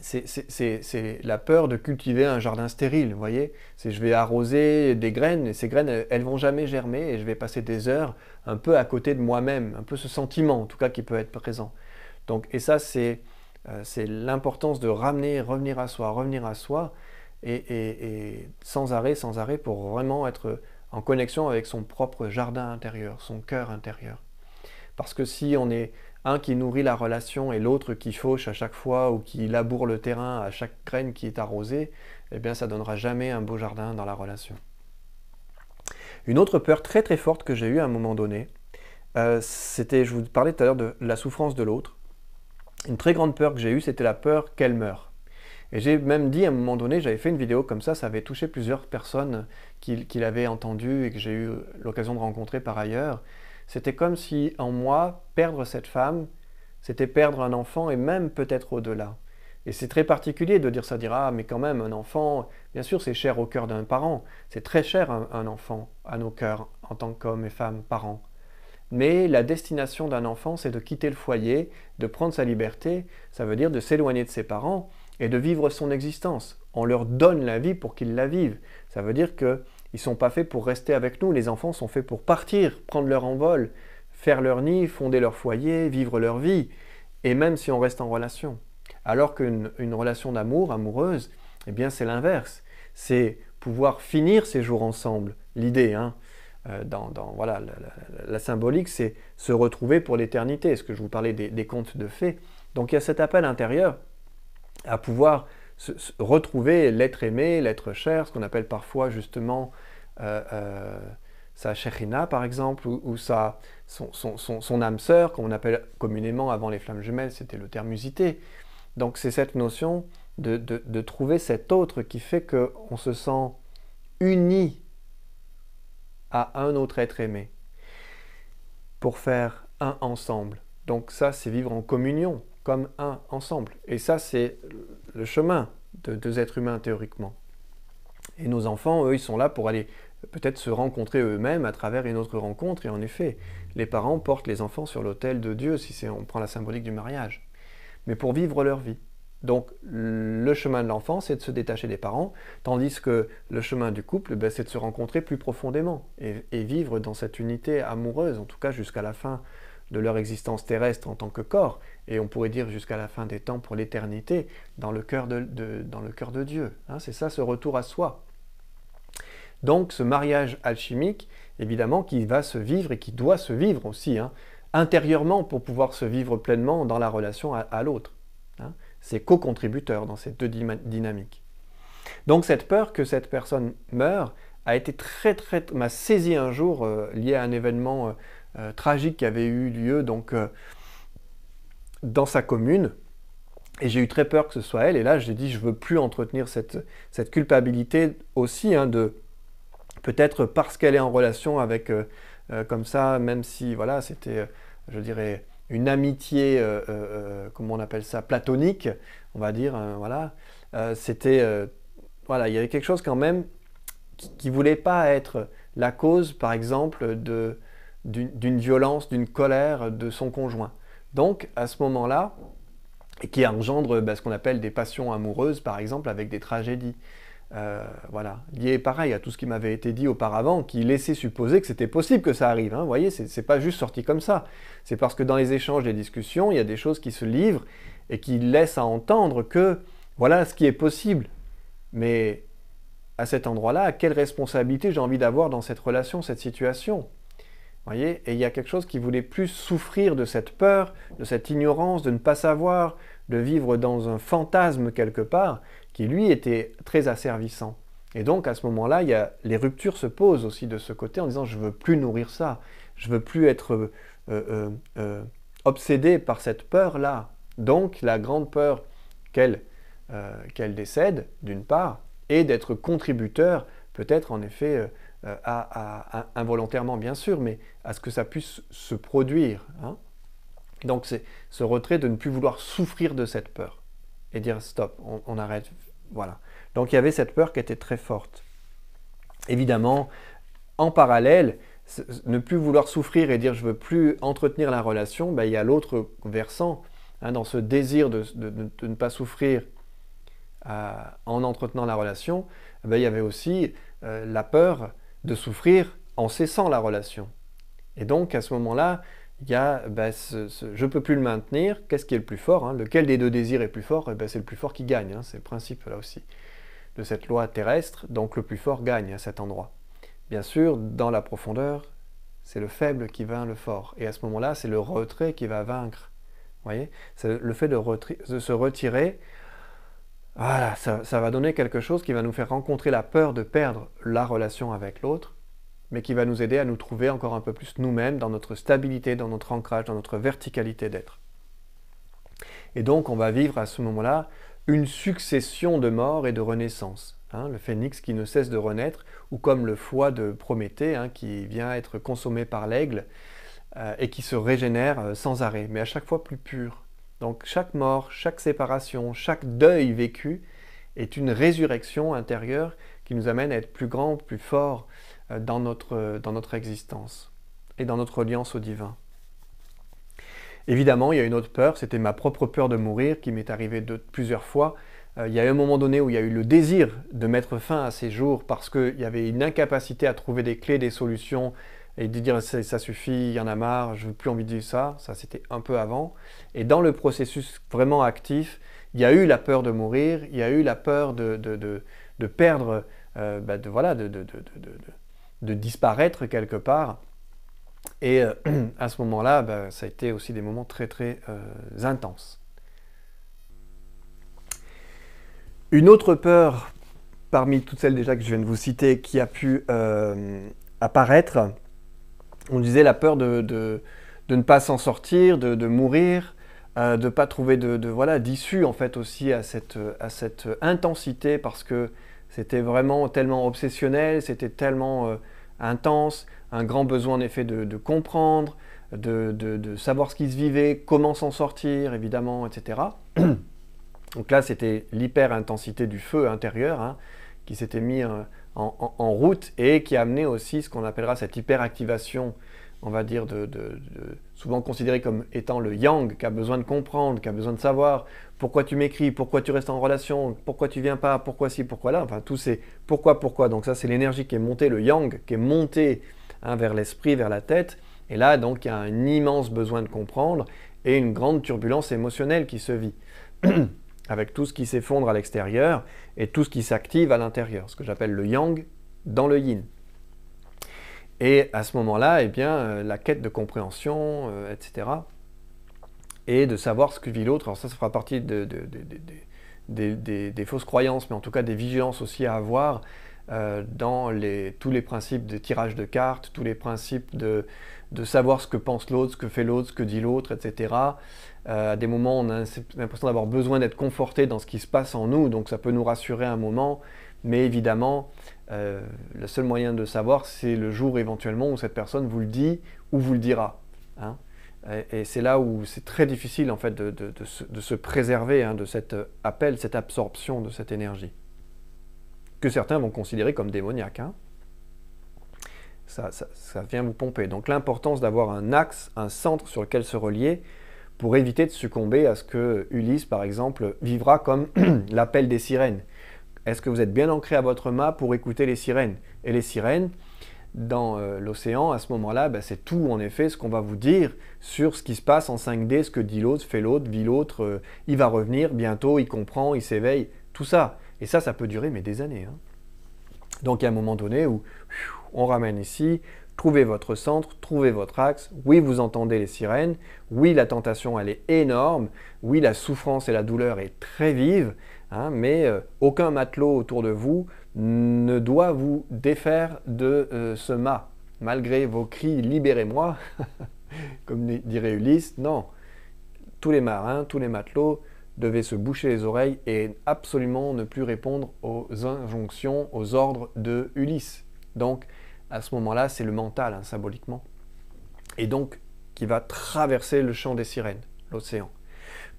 c'est la peur de cultiver un jardin stérile, vous voyez C'est je vais arroser des graines, et ces graines, elles, vont jamais germer, et je vais passer des heures un peu à côté de moi-même, un peu ce sentiment, en tout cas, qui peut être présent. Donc, et ça, c'est euh, l'importance de ramener, revenir à soi, revenir à soi, et, et, et, sans arrêt, sans arrêt, pour vraiment être en connexion avec son propre jardin intérieur, son cœur intérieur. Parce que si on est un qui nourrit la relation et l'autre qui fauche à chaque fois ou qui laboure le terrain à chaque graine qui est arrosée, eh bien ça donnera jamais un beau jardin dans la relation. Une autre peur très très forte que j'ai eue à un moment donné, euh, c'était, je vous parlais tout à l'heure de la souffrance de l'autre. Une très grande peur que j'ai eue, c'était la peur qu'elle meure. Et j'ai même dit à un moment donné, j'avais fait une vidéo comme ça, ça avait touché plusieurs personnes qu'il qui l'avaient et que j'ai eu l'occasion de rencontrer par ailleurs. C'était comme si, en moi, perdre cette femme, c'était perdre un enfant et même peut-être au-delà. Et c'est très particulier de dire ça, dire ah mais quand même un enfant, bien sûr c'est cher au cœur d'un parent, c'est très cher un, un, enfant à nos cœurs en tant qu'hommes et femmes parents. Mais la destination d'un enfant c'est de quitter le foyer, de prendre sa liberté, ça veut dire de s'éloigner de ses parents et de vivre son existence. On leur donne la vie pour qu'ils la vivent. Ça veut dire que ils sont pas faits pour rester avec nous. Les enfants sont faits pour partir, prendre leur envol, faire leur nid, fonder leur foyer, vivre leur vie. Et même si on reste en relation. Alors qu'une relation d'amour, amoureuse, eh bien c'est l'inverse. C'est pouvoir finir ces jours ensemble. L'idée, hein, euh, dans, dans, voilà, la, symbolique, c'est se retrouver pour l'éternité. Est-ce que je vous parlais des, des contes de fées Donc il y a cet appel intérieur à pouvoir retrouver l'être aimé, l'être cher, ce qu'on appelle parfois justement euh, euh, sa chérina par exemple, ou, son, âme sœur, qu'on appelle communément avant les flammes jumelles, c'était le terme usité. Donc c'est cette notion de, de, trouver cet autre qui fait qu'on se sent uni à un autre être aimé pour faire un ensemble. Donc ça, c'est vivre en communion comme un ensemble. Et ça, c'est le chemin de deux êtres humains théoriquement. Et nos enfants, eux, ils sont là pour aller peut-être se rencontrer eux-mêmes à travers une autre rencontre. Et en effet, les parents portent les enfants sur l'autel de Dieu, si on prend la symbolique du mariage, mais pour vivre leur vie. Donc le chemin de l'enfant, c'est de se détacher des parents, tandis que le chemin du couple, ben, c'est de se rencontrer plus profondément et, vivre dans cette unité amoureuse, en tout cas jusqu'à la fin de leur existence terrestre en tant que corps, et on pourrait dire jusqu'à la fin des temps pour l'éternité, dans le cœur de, dans le cœur de Dieu. Hein. c'est ça ce retour à soi. Donc ce mariage alchimique, évidemment, qui va se vivre et qui doit se vivre aussi, hein, intérieurement pour pouvoir se vivre pleinement dans la relation à, l'autre. Hein. C'est co-contributeur dans ces deux dynamiques. Donc cette peur que cette personne meure a été très très m'a saisi un jour euh, lié à un événement euh, euh, tragique qui avait eu lieu donc dans sa commune. Et j'ai eu très peur que ce soit elle. Et là, j'ai dit, je ne veux plus entretenir cette, cette culpabilité aussi, hein, de peut-être parce qu'elle est en relation avec euh, euh, comme ça, même si voilà, c'était, euh, je dirais, une amitié, comment on appelle ça, platonique, on va dire, hein, voilà. c'était, voilà, il y avait quelque chose quand même qui, ne voulait pas être la cause, par exemple, d'une violence, d'une colère de son conjoint. Donc à ce moment-là, et qui engendre bah, ce qu'on appelle des passions amoureuses, par exemple, avec des tragédies. Euh, voilà, lié pareil à tout ce qui m'avait été dit auparavant, qui laissait supposer que c'était possible que ça arrive. Hein. Vous voyez, c'est pas juste sorti comme ça. C'est parce que dans les échanges, les discussions, il y a des choses qui se livrent et qui laissent à entendre que voilà ce qui est possible. Mais à cet endroit-là, quelle responsabilité j'ai envie d'avoir dans cette relation, cette situation et il y a quelque chose qui voulait plus souffrir de cette peur, de cette ignorance, de ne pas savoir, de vivre dans un fantasme quelque part, qui lui était très asservissant. Et donc à ce moment-là, il y a, les ruptures se posent aussi de ce côté en disant je veux plus nourrir ça, je veux plus être euh, euh, euh, obsédé par cette peur-là. Donc la grande peur qu'elle qu'elle décède, d'une part, et d'être contributeur, peut-être en effet euh, à, involontairement bien sûr, mais à ce que ça puisse se produire. Hein. Donc c'est ce retrait de ne plus vouloir souffrir de cette peur et dire stop, on, arrête, voilà. Donc il y avait cette peur qui était très forte. Évidemment, en parallèle, ne plus vouloir souffrir et dire je veux plus entretenir la relation, ben, il y a l'autre versant, hein, dans ce désir de, ne pas souffrir euh, en entretenant la relation, ben, il y avait aussi euh, la peur de souffrir en cessant la relation. Et donc à ce moment-là, il y a ben, ce, je peux plus le maintenir, qu'est-ce qui est le plus fort hein? Lequel des deux désirs est plus fort eh ben, C'est le plus fort qui gagne, hein, c'est le principe là aussi de cette loi terrestre, donc le plus fort gagne à cet endroit. Bien sûr, dans la profondeur, c'est le faible qui vainc le fort, et à ce moment-là, c'est le retrait qui va vaincre. Vous voyez C'est le fait de se retirer voilà, ça, va donner quelque chose qui va nous faire rencontrer la peur de perdre la relation avec l'autre, mais qui va nous aider à nous trouver encore un peu plus nous-mêmes dans notre stabilité, dans notre ancrage, dans notre verticalité d'être. Et donc on va vivre à ce moment-là une succession de morts et de renaissances. Hein, le phénix qui ne cesse de renaître, ou comme le foie de Prométhée hein, qui vient être consommé par l'aigle euh, et qui se régénère euh, sans arrêt, mais à chaque fois plus pur. Donc chaque mort, chaque séparation, chaque deuil vécu est une résurrection intérieure qui nous amène à être plus grand, plus fort euh, euh, dans notre, existence et dans notre alliance au divin. Évidemment, il y a une autre peur, c'était ma propre peur de mourir qui m'est arrivée plusieurs fois. Euh, il y a eu un moment donné où il y a eu le désir de mettre fin à ces jours parce qu'il y avait une incapacité à trouver des clés, des solutions, et de dire ça suffit, il y en a marre, je veux plus envie de dire ça, ça c'était un peu avant. Et dans le processus vraiment actif, il y a eu la peur de mourir, il y a eu la peur de, perdre, euh, bah, de, voilà, de, de, disparaître quelque part. Et euh, à ce moment-là, bah, ça a été aussi des moments très très euh, intenses. Une autre peur parmi toutes celles déjà que je viens de vous citer qui a pu apparaître, on disait la peur de, ne pas s'en sortir, de, mourir, euh, de ne pas trouver de, voilà d'issue en fait aussi à cette, intensité parce que c'était vraiment tellement obsessionnel, c'était tellement euh, intense, un grand besoin en effet de, comprendre, de, savoir ce qui se vivait, comment s'en sortir évidemment, etc. Donc là c'était l'hyper intensité du feu intérieur. Hein qui s'était mis euh, en, route et qui a amené aussi ce qu'on appellera cette hyperactivation, on va dire, de, souvent considérée comme étant le yang, qui a besoin de comprendre, qui a besoin de savoir pourquoi tu m'écris, pourquoi tu restes en relation, pourquoi tu viens pas, pourquoi si pourquoi là, enfin tout c'est pourquoi, pourquoi. Donc ça, c'est l'énergie qui est montée, le yang qui est monté hein, vers l'esprit, vers la tête. Et là, donc, il y a un immense besoin de comprendre et une grande turbulence émotionnelle qui se vit. avec tout ce qui s'effondre à l'extérieur et tout ce qui s'active à l'intérieur, ce que j'appelle le yang dans le yin. Et à ce moment-là, eh bien, euh, la quête de compréhension, euh, etc., et de savoir ce que vit l'autre, alors ça, ça fera partie des, fausses croyances, mais en tout cas des vigilances aussi à avoir euh, dans tous les principes de tirage de cartes, tous les principes de, savoir ce que pense l'autre, ce que fait l'autre, ce que dit l'autre, etc. Euh, à des moments, on a l'impression d'avoir besoin d'être conforté dans ce qui se passe en nous, donc ça peut nous rassurer un moment, mais évidemment, euh, le seul moyen de savoir, c'est le jour éventuellement où cette personne vous le dit ou vous le dira. Hein. Et, c'est là où c'est très difficile en fait de, se, préserver hein, de cet euh, appel, cette absorption de cette énergie, que certains vont considérer comme démoniaque. Hein. ça vient vous pomper. Donc l'importance d'avoir un axe, un centre sur lequel se relier, pour éviter de succomber à ce que Ulysse, par exemple, vivra comme l'appel des sirènes. Est-ce que vous êtes bien ancré à votre mât pour écouter les sirènes Et les sirènes, dans euh, l'océan, à ce moment-là, bah, c'est tout en effet ce qu'on va vous dire sur ce qui se passe en 5D, ce que dit l'autre, fait l'autre, vit l'autre, euh, il va revenir bientôt, il comprend, il s'éveille, tout ça. Et ça, ça peut durer mais des années. Hein. Donc il y a un moment donné où on ramène ici, Trouvez votre centre, trouvez votre axe. Oui, vous entendez les sirènes. Oui, la tentation, elle est énorme. Oui, la souffrance et la douleur est très vive. Hein, mais euh, aucun matelot autour de vous ne doit vous défaire de euh, ce mât. Malgré vos cris, libérez-moi, comme dirait Ulysse, non. Tous les marins, tous les matelots devaient se boucher les oreilles et absolument ne plus répondre aux injonctions, aux ordres de Ulysse. Donc, à ce moment-là, c'est le mental, hein, symboliquement. Et donc, qui va traverser le champ des sirènes, l'océan.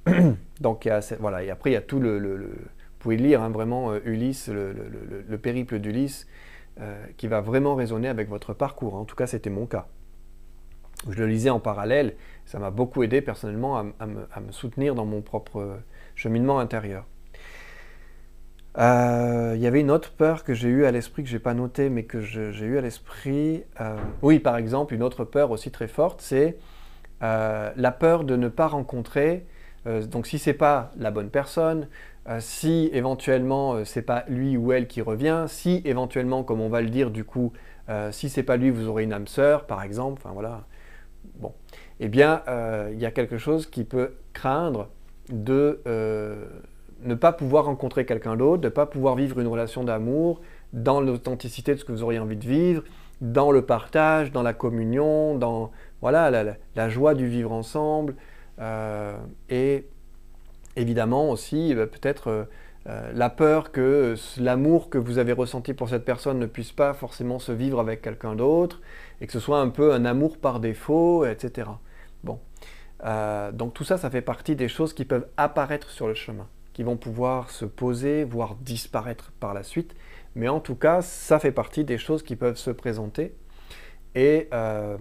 donc, voilà, et après, il y a tout le... vous pouvez lire hein, vraiment euh, Ulysse, le, périple d'Ulysse, euh, qui va vraiment résonner avec votre parcours. En tout cas, c'était mon cas. Je le lisais en parallèle, ça m'a beaucoup aidé personnellement à me soutenir dans mon propre euh, cheminement intérieur. Euh, il y avait une autre peur que j'ai eue à l'esprit, que j'ai pas notée, mais que j'ai eue à l'esprit. Euh, oui, par exemple, une autre peur aussi très forte, c'est euh, la peur de ne pas rencontrer. donc, si c'est pas la bonne personne, si éventuellement c'est pas lui ou elle qui revient, si éventuellement, comme on va le dire du coup, si c'est pas lui, vous aurez une âme sœur, par exemple. Enfin voilà. Bon, eh bien, il y a quelque chose qui peut craindre de, ne pas pouvoir rencontrer quelqu'un d'autre, ne pas pouvoir vivre une relation d'amour dans l'authenticité de ce que vous auriez envie de vivre, dans le partage, dans la communion, dans voilà la, joie du vivre ensemble, euh, et évidemment aussi euh, peut-être euh, la peur que l'amour que vous avez ressenti pour cette personne ne puisse pas forcément se vivre avec quelqu'un d'autre, et que ce soit un peu un amour par défaut, etc. Bon. donc tout ça, ça fait partie des choses qui peuvent apparaître sur le chemin qui vont pouvoir se poser, voire disparaître par la suite. Mais en tout cas, ça fait partie des choses qui peuvent se présenter et, et euh,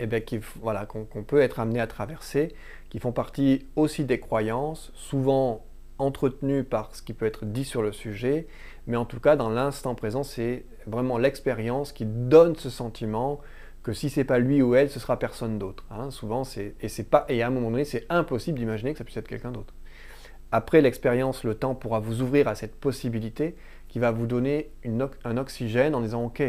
eh bien voilà, qu'on peut être amené à traverser, qui font partie aussi des croyances, souvent entretenues par ce qui peut être dit sur le sujet, mais en tout cas, dans l'instant présent, c'est vraiment l'expérience qui donne ce sentiment que si c'est pas lui ou elle, ce sera personne d'autre. Hein. Souvent, c'est et c'est pas et à un moment donné, c'est impossible d'imaginer que ça puisse être quelqu'un d'autre. Après l'expérience, le temps pourra vous ouvrir à cette possibilité qui va vous donner un oxygène en disant ok,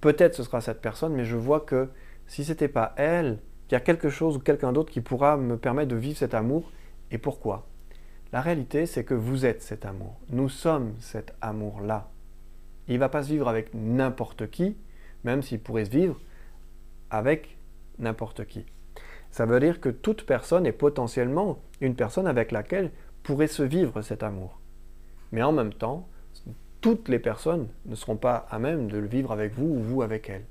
peut-être ce sera cette personne, mais je vois que si ce n'était pas elle, il y a quelque chose ou quelqu'un d'autre qui pourra me permettre de vivre cet amour. Et pourquoi La réalité, c'est que vous êtes cet amour. Nous sommes cet amour-là. Il ne va pas se vivre avec n'importe qui, même s'il pourrait se vivre avec n'importe qui. Ça veut dire que toute personne est potentiellement une personne avec laquelle pourrait se vivre cet amour. Mais en même temps, toutes les personnes ne seront pas à même de le vivre avec vous ou vous avec elles.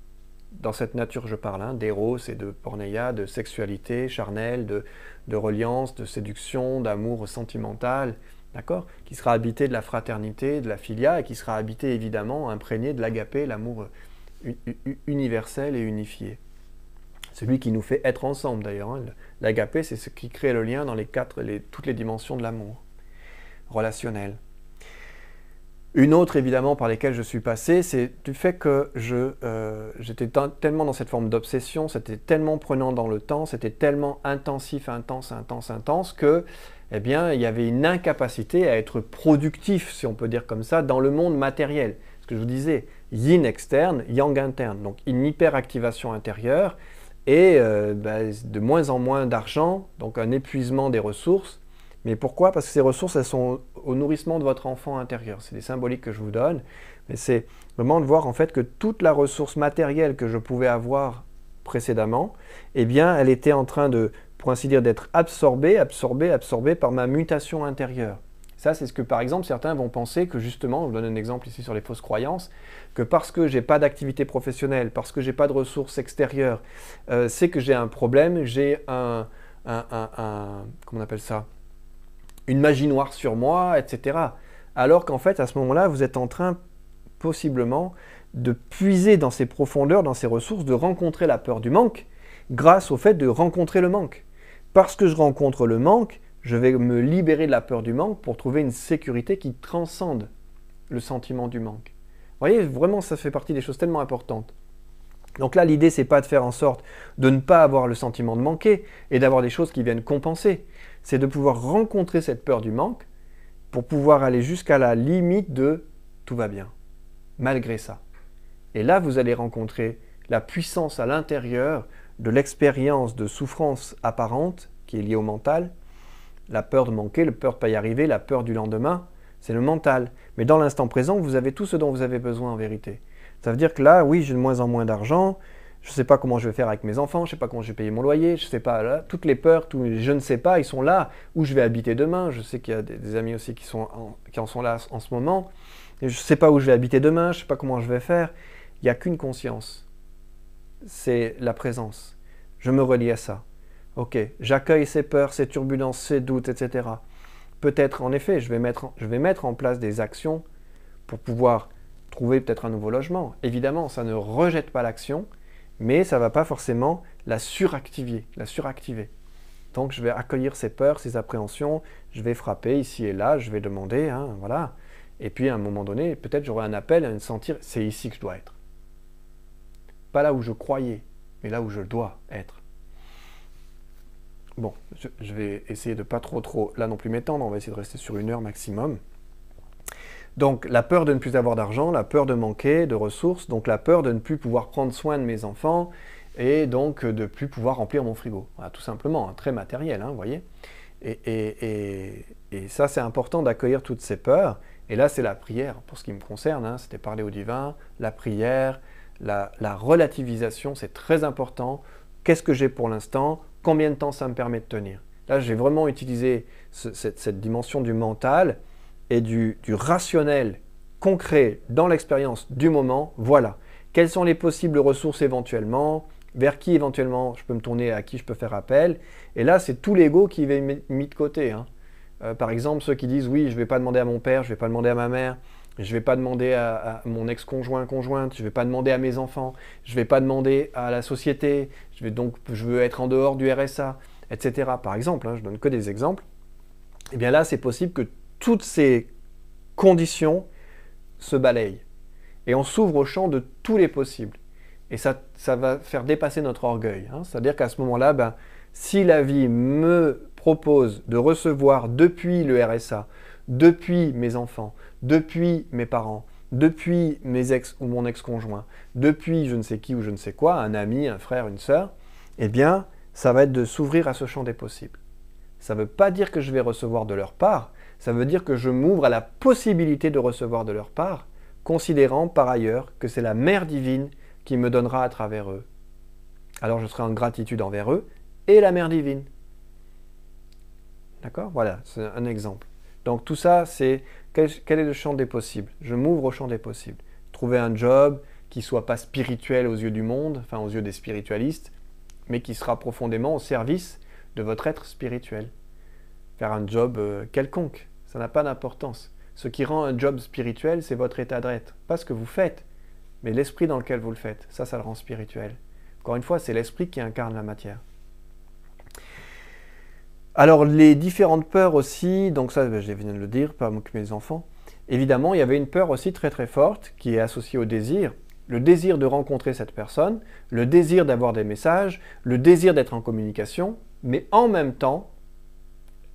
Dans cette nature, je parle hein, d'éros et de porneia, de sexualité charnelle, de, de reliance, de séduction, d'amour sentimental, d'accord Qui sera habité de la fraternité, de la filia, et qui sera habité évidemment, imprégné de l'agapé, l'amour universel et unifié celui qui nous fait être ensemble d'ailleurs. Hein. L'agapé, c'est ce qui crée le lien dans les quatre, toutes les dimensions de l'amour relationnel. Une autre, évidemment, par lesquelles je suis passé, c'est du fait que euh, j'étais tellement dans cette forme d'obsession, c'était tellement prenant dans le temps, c'était tellement intensif, intense, intense, intense, que, eh bien, il y avait une incapacité à être productif, si on peut dire comme ça, dans le monde matériel. Ce que je vous disais, yin externe, yang interne. Donc, une hyperactivation intérieure, et euh, bah, de moins en moins d'argent, donc un épuisement des ressources. Mais pourquoi Parce que ces ressources, elles sont au nourrissement de votre enfant intérieur. C'est des symboliques que je vous donne, mais c'est vraiment de voir en fait que toute la ressource matérielle que je pouvais avoir précédemment, eh bien, elle était en train de, pour ainsi dire, d'être absorbée, absorbée, absorbée par ma mutation intérieure. Ça, c'est ce que, par exemple, certains vont penser que, justement, vous donne un exemple ici sur les fausses croyances, que parce que j'ai pas d'activité professionnelle, parce que j'ai pas de ressources extérieures, euh, c'est que j'ai un problème, j'ai un, Comment on appelle ça Une magie noire sur moi, etc. Alors qu'en fait, à ce moment-là, vous êtes en train, possiblement, de puiser dans ces profondeurs, dans ces ressources, de rencontrer la peur du manque, grâce au fait de rencontrer le manque. Parce que je rencontre le manque, je vais me libérer de la peur du manque pour trouver une sécurité qui transcende le sentiment du manque. Vous voyez, vraiment, ça fait partie des choses tellement importantes. Donc là, l'idée, c'est pas de faire en sorte de ne pas avoir le sentiment de manquer et d'avoir des choses qui viennent compenser. C'est de pouvoir rencontrer cette peur du manque pour pouvoir aller jusqu'à la limite de tout va bien, malgré ça. Et là, vous allez rencontrer la puissance à l'intérieur de l'expérience de souffrance apparente qui est liée au mental la peur de manquer, la peur de pas y arriver, la peur du lendemain, c'est le mental. Mais dans l'instant présent, vous avez tout ce dont vous avez besoin en vérité. Ça veut dire que là, oui, j'ai de moins en moins d'argent, je ne sais pas comment je vais faire avec mes enfants, je ne sais pas comment je vais payer mon loyer, je ne sais pas, là, toutes les peurs, je ne sais pas, ils sont là, où je vais habiter demain, je sais qu'il y a des, amis aussi qui, sont en, qui en sont là en ce moment, et je ne sais pas où je vais habiter demain, je ne sais pas comment je vais faire, il n'y a qu'une conscience, c'est la présence, je me relie à ça. Ok, j'accueille ces peurs, ces turbulences, ces doutes, etc. Peut-être, en effet, je vais, mettre, je vais mettre en place des actions pour pouvoir trouver peut-être un nouveau logement. Évidemment, ça ne rejette pas l'action, mais ça ne va pas forcément la suractiver, la suractiver. Donc je vais accueillir ces peurs, ces appréhensions, je vais frapper ici et là, je vais demander, hein, voilà. Et puis à un moment donné, peut-être j'aurai un appel à me sentir, c'est ici que je dois être. Pas là où je croyais, mais là où je dois être. Bon, je, vais essayer de pas trop trop là non plus m'étendre, on va essayer de rester sur une heure maximum. Donc la peur de ne plus avoir d'argent, la peur de manquer de ressources, donc la peur de ne plus pouvoir prendre soin de mes enfants et donc de ne plus pouvoir remplir mon frigo. Voilà, tout simplement, hein, très matériel, hein, vous voyez. Et, ça, c'est important d'accueillir toutes ces peurs. Et là, c'est la prière, pour ce qui me concerne, hein, c'était parler au divin, la prière, la relativisation, c'est très important. Qu'est-ce que j'ai pour l'instant combien de temps ça me permet de tenir. Là, j'ai vraiment utilisé cette, dimension du mental et du, rationnel concret dans l'expérience du moment. Voilà, quelles sont les possibles ressources éventuellement, vers qui éventuellement je peux me tourner, à qui je peux faire appel. Et là, c'est tout l'ego qui est mis de côté. Hein. Euh, par exemple, ceux qui disent oui, je ne vais pas demander à mon père, je ne vais pas demander à ma mère, je ne vais pas demander à, mon ex-conjoint, conjointe, je ne vais pas demander à mes enfants, je ne vais pas demander à la société, je vais donc je veux être en dehors du RSA, etc. Par exemple, je hein, je donne que des exemples. Et eh bien là, c'est possible que toutes ces conditions se balayent. Et on s'ouvre au champ de tous les possibles. Et ça, ça va faire dépasser notre orgueil. Hein. C'est-à-dire qu'à ce moment-là, ben, si la vie me propose de recevoir depuis le RSA, depuis mes enfants, depuis mes parents, depuis mes ex ou mon ex-conjoint, depuis je ne sais qui ou je ne sais quoi, un ami, un frère, une sœur, eh bien, ça va être de s'ouvrir à ce champ des possibles. Ça ne veut pas dire que je vais recevoir de leur part, ça veut dire que je m'ouvre à la possibilité de recevoir de leur part, considérant par ailleurs que c'est la mère divine qui me donnera à travers eux. Alors je serai en gratitude envers eux et la mère divine. D'accord Voilà, c'est un exemple. Donc tout ça, c'est quel, est le champ des possibles Je m'ouvre au champ des possibles. Trouver un job qui soit pas spirituel aux yeux du monde, enfin aux yeux des spiritualistes, mais qui sera profondément au service de votre être spirituel. Faire un job euh, quelconque, ça n'a pas d'importance. Ce qui rend un job spirituel, c'est votre état d'être, pas ce que vous faites, mais l'esprit dans lequel vous le faites. Ça, ça le rend spirituel. Encore une fois, c'est l'esprit qui incarne la matière. Alors les différentes peurs aussi, donc ça ben, je viens de le dire, pas m'occuper des enfants. Évidemment, il y avait une peur aussi très très forte qui est associée au désir, le désir de rencontrer cette personne, le désir d'avoir des messages, le désir d'être en communication, mais en même temps,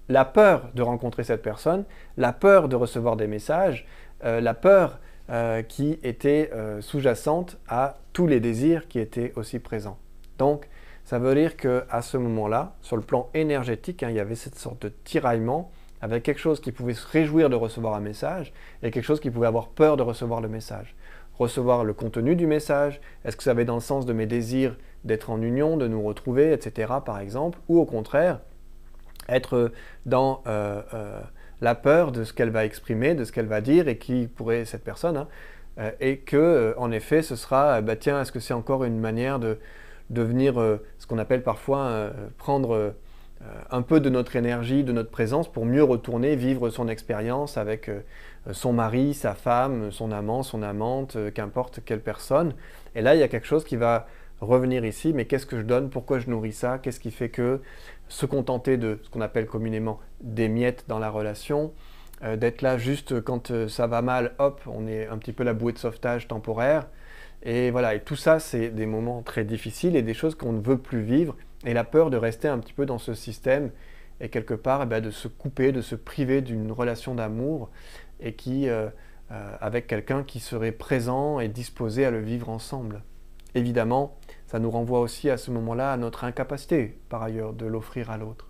la peur de rencontrer cette personne, la peur de recevoir des messages, euh, la peur euh, qui était euh, sous-jacente à tous les désirs qui étaient aussi présents. Donc, ça veut dire que à ce moment-là, sur le plan énergétique, hein, il y avait cette sorte de tiraillement avec quelque chose qui pouvait se réjouir de recevoir un message et quelque chose qui pouvait avoir peur de recevoir le message. Recevoir le contenu du message, est-ce que ça avait dans le sens de mes désirs d'être en union, de nous retrouver, etc. par exemple, ou au contraire, être dans euh, euh, la peur de ce qu'elle va exprimer, de ce qu'elle va dire et qui pourrait cette personne, hein, euh, et que en effet ce sera, bah tiens, est-ce que c'est encore une manière de devenir euh, ce qu'on appelle parfois euh, prendre euh, un peu de notre énergie, de notre présence pour mieux retourner vivre son expérience avec son mari, sa femme, son amant, son amante, qu'importe quelle personne. Et là, il y a quelque chose qui va revenir ici, mais qu'est-ce que je donne, pourquoi je nourris ça, qu'est-ce qui fait que se contenter de ce qu'on appelle communément des miettes dans la relation, d'être là juste quand ça va mal, hop, on est un petit peu la bouée de sauvetage temporaire, et voilà, et tout ça, c'est des moments très difficiles et des choses qu'on ne veut plus vivre. Et la peur de rester un petit peu dans ce système et quelque part eh ben, de se couper, de se priver d'une relation d'amour et qui, euh, euh, avec quelqu'un qui serait présent et disposé à le vivre ensemble. Évidemment, ça nous renvoie aussi à ce moment-là à notre incapacité, par ailleurs, de l'offrir à l'autre.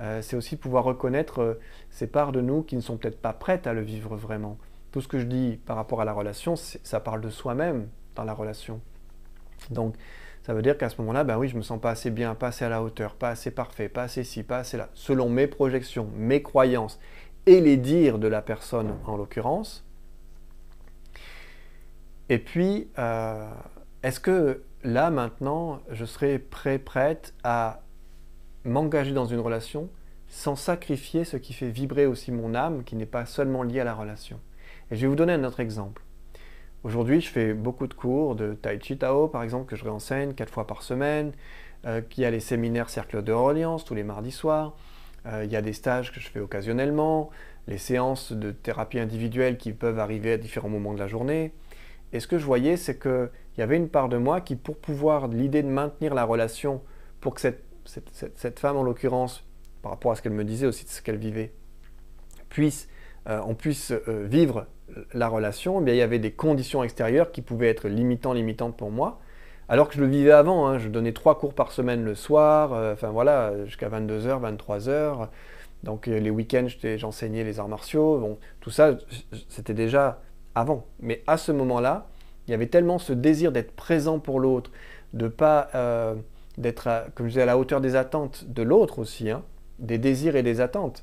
Euh, c'est aussi pouvoir reconnaître ces parts de nous qui ne sont peut-être pas prêtes à le vivre vraiment. Tout ce que je dis par rapport à la relation, ça parle de soi-même dans la relation. Donc, ça veut dire qu'à ce moment-là, ben oui, je me sens pas assez bien, pas assez à la hauteur, pas assez parfait, pas assez ci, pas assez là, selon mes projections, mes croyances et les dires de la personne en l'occurrence. Et puis, euh, est-ce que là maintenant, je serais prêt, prête à m'engager dans une relation sans sacrifier ce qui fait vibrer aussi mon âme, qui n'est pas seulement lié à la relation et je vais vous donner un autre exemple. Aujourd'hui, je fais beaucoup de cours de Tai Chi Tao, par exemple, que je réenseigne quatre fois par semaine. Euh, il y a les séminaires Cercle de Reliance tous les mardis soirs. Euh, il y a des stages que je fais occasionnellement, les séances de thérapie individuelle qui peuvent arriver à différents moments de la journée. Et ce que je voyais, c'est qu'il y avait une part de moi qui, pour pouvoir l'idée de maintenir la relation, pour que cette, femme, en l'occurrence, par rapport à ce qu'elle me disait aussi de ce qu'elle vivait, puisse, euh, on puisse euh, vivre la relation, il y avait des conditions extérieures qui pouvaient être limitantes, limitantes pour moi. Alors que je le vivais avant, hein, je donnais trois cours par semaine le soir, euh, enfin voilà, jusqu'à 22h, 23h. Donc euh, les week-ends, j'enseignais les arts martiaux. Bon, tout ça, c'était déjà avant. Mais à ce moment-là, il y avait tellement ce désir d'être présent pour l'autre, de pas euh, d'être, comme je disais, à la hauteur des attentes de l'autre aussi, hein, des désirs et des attentes.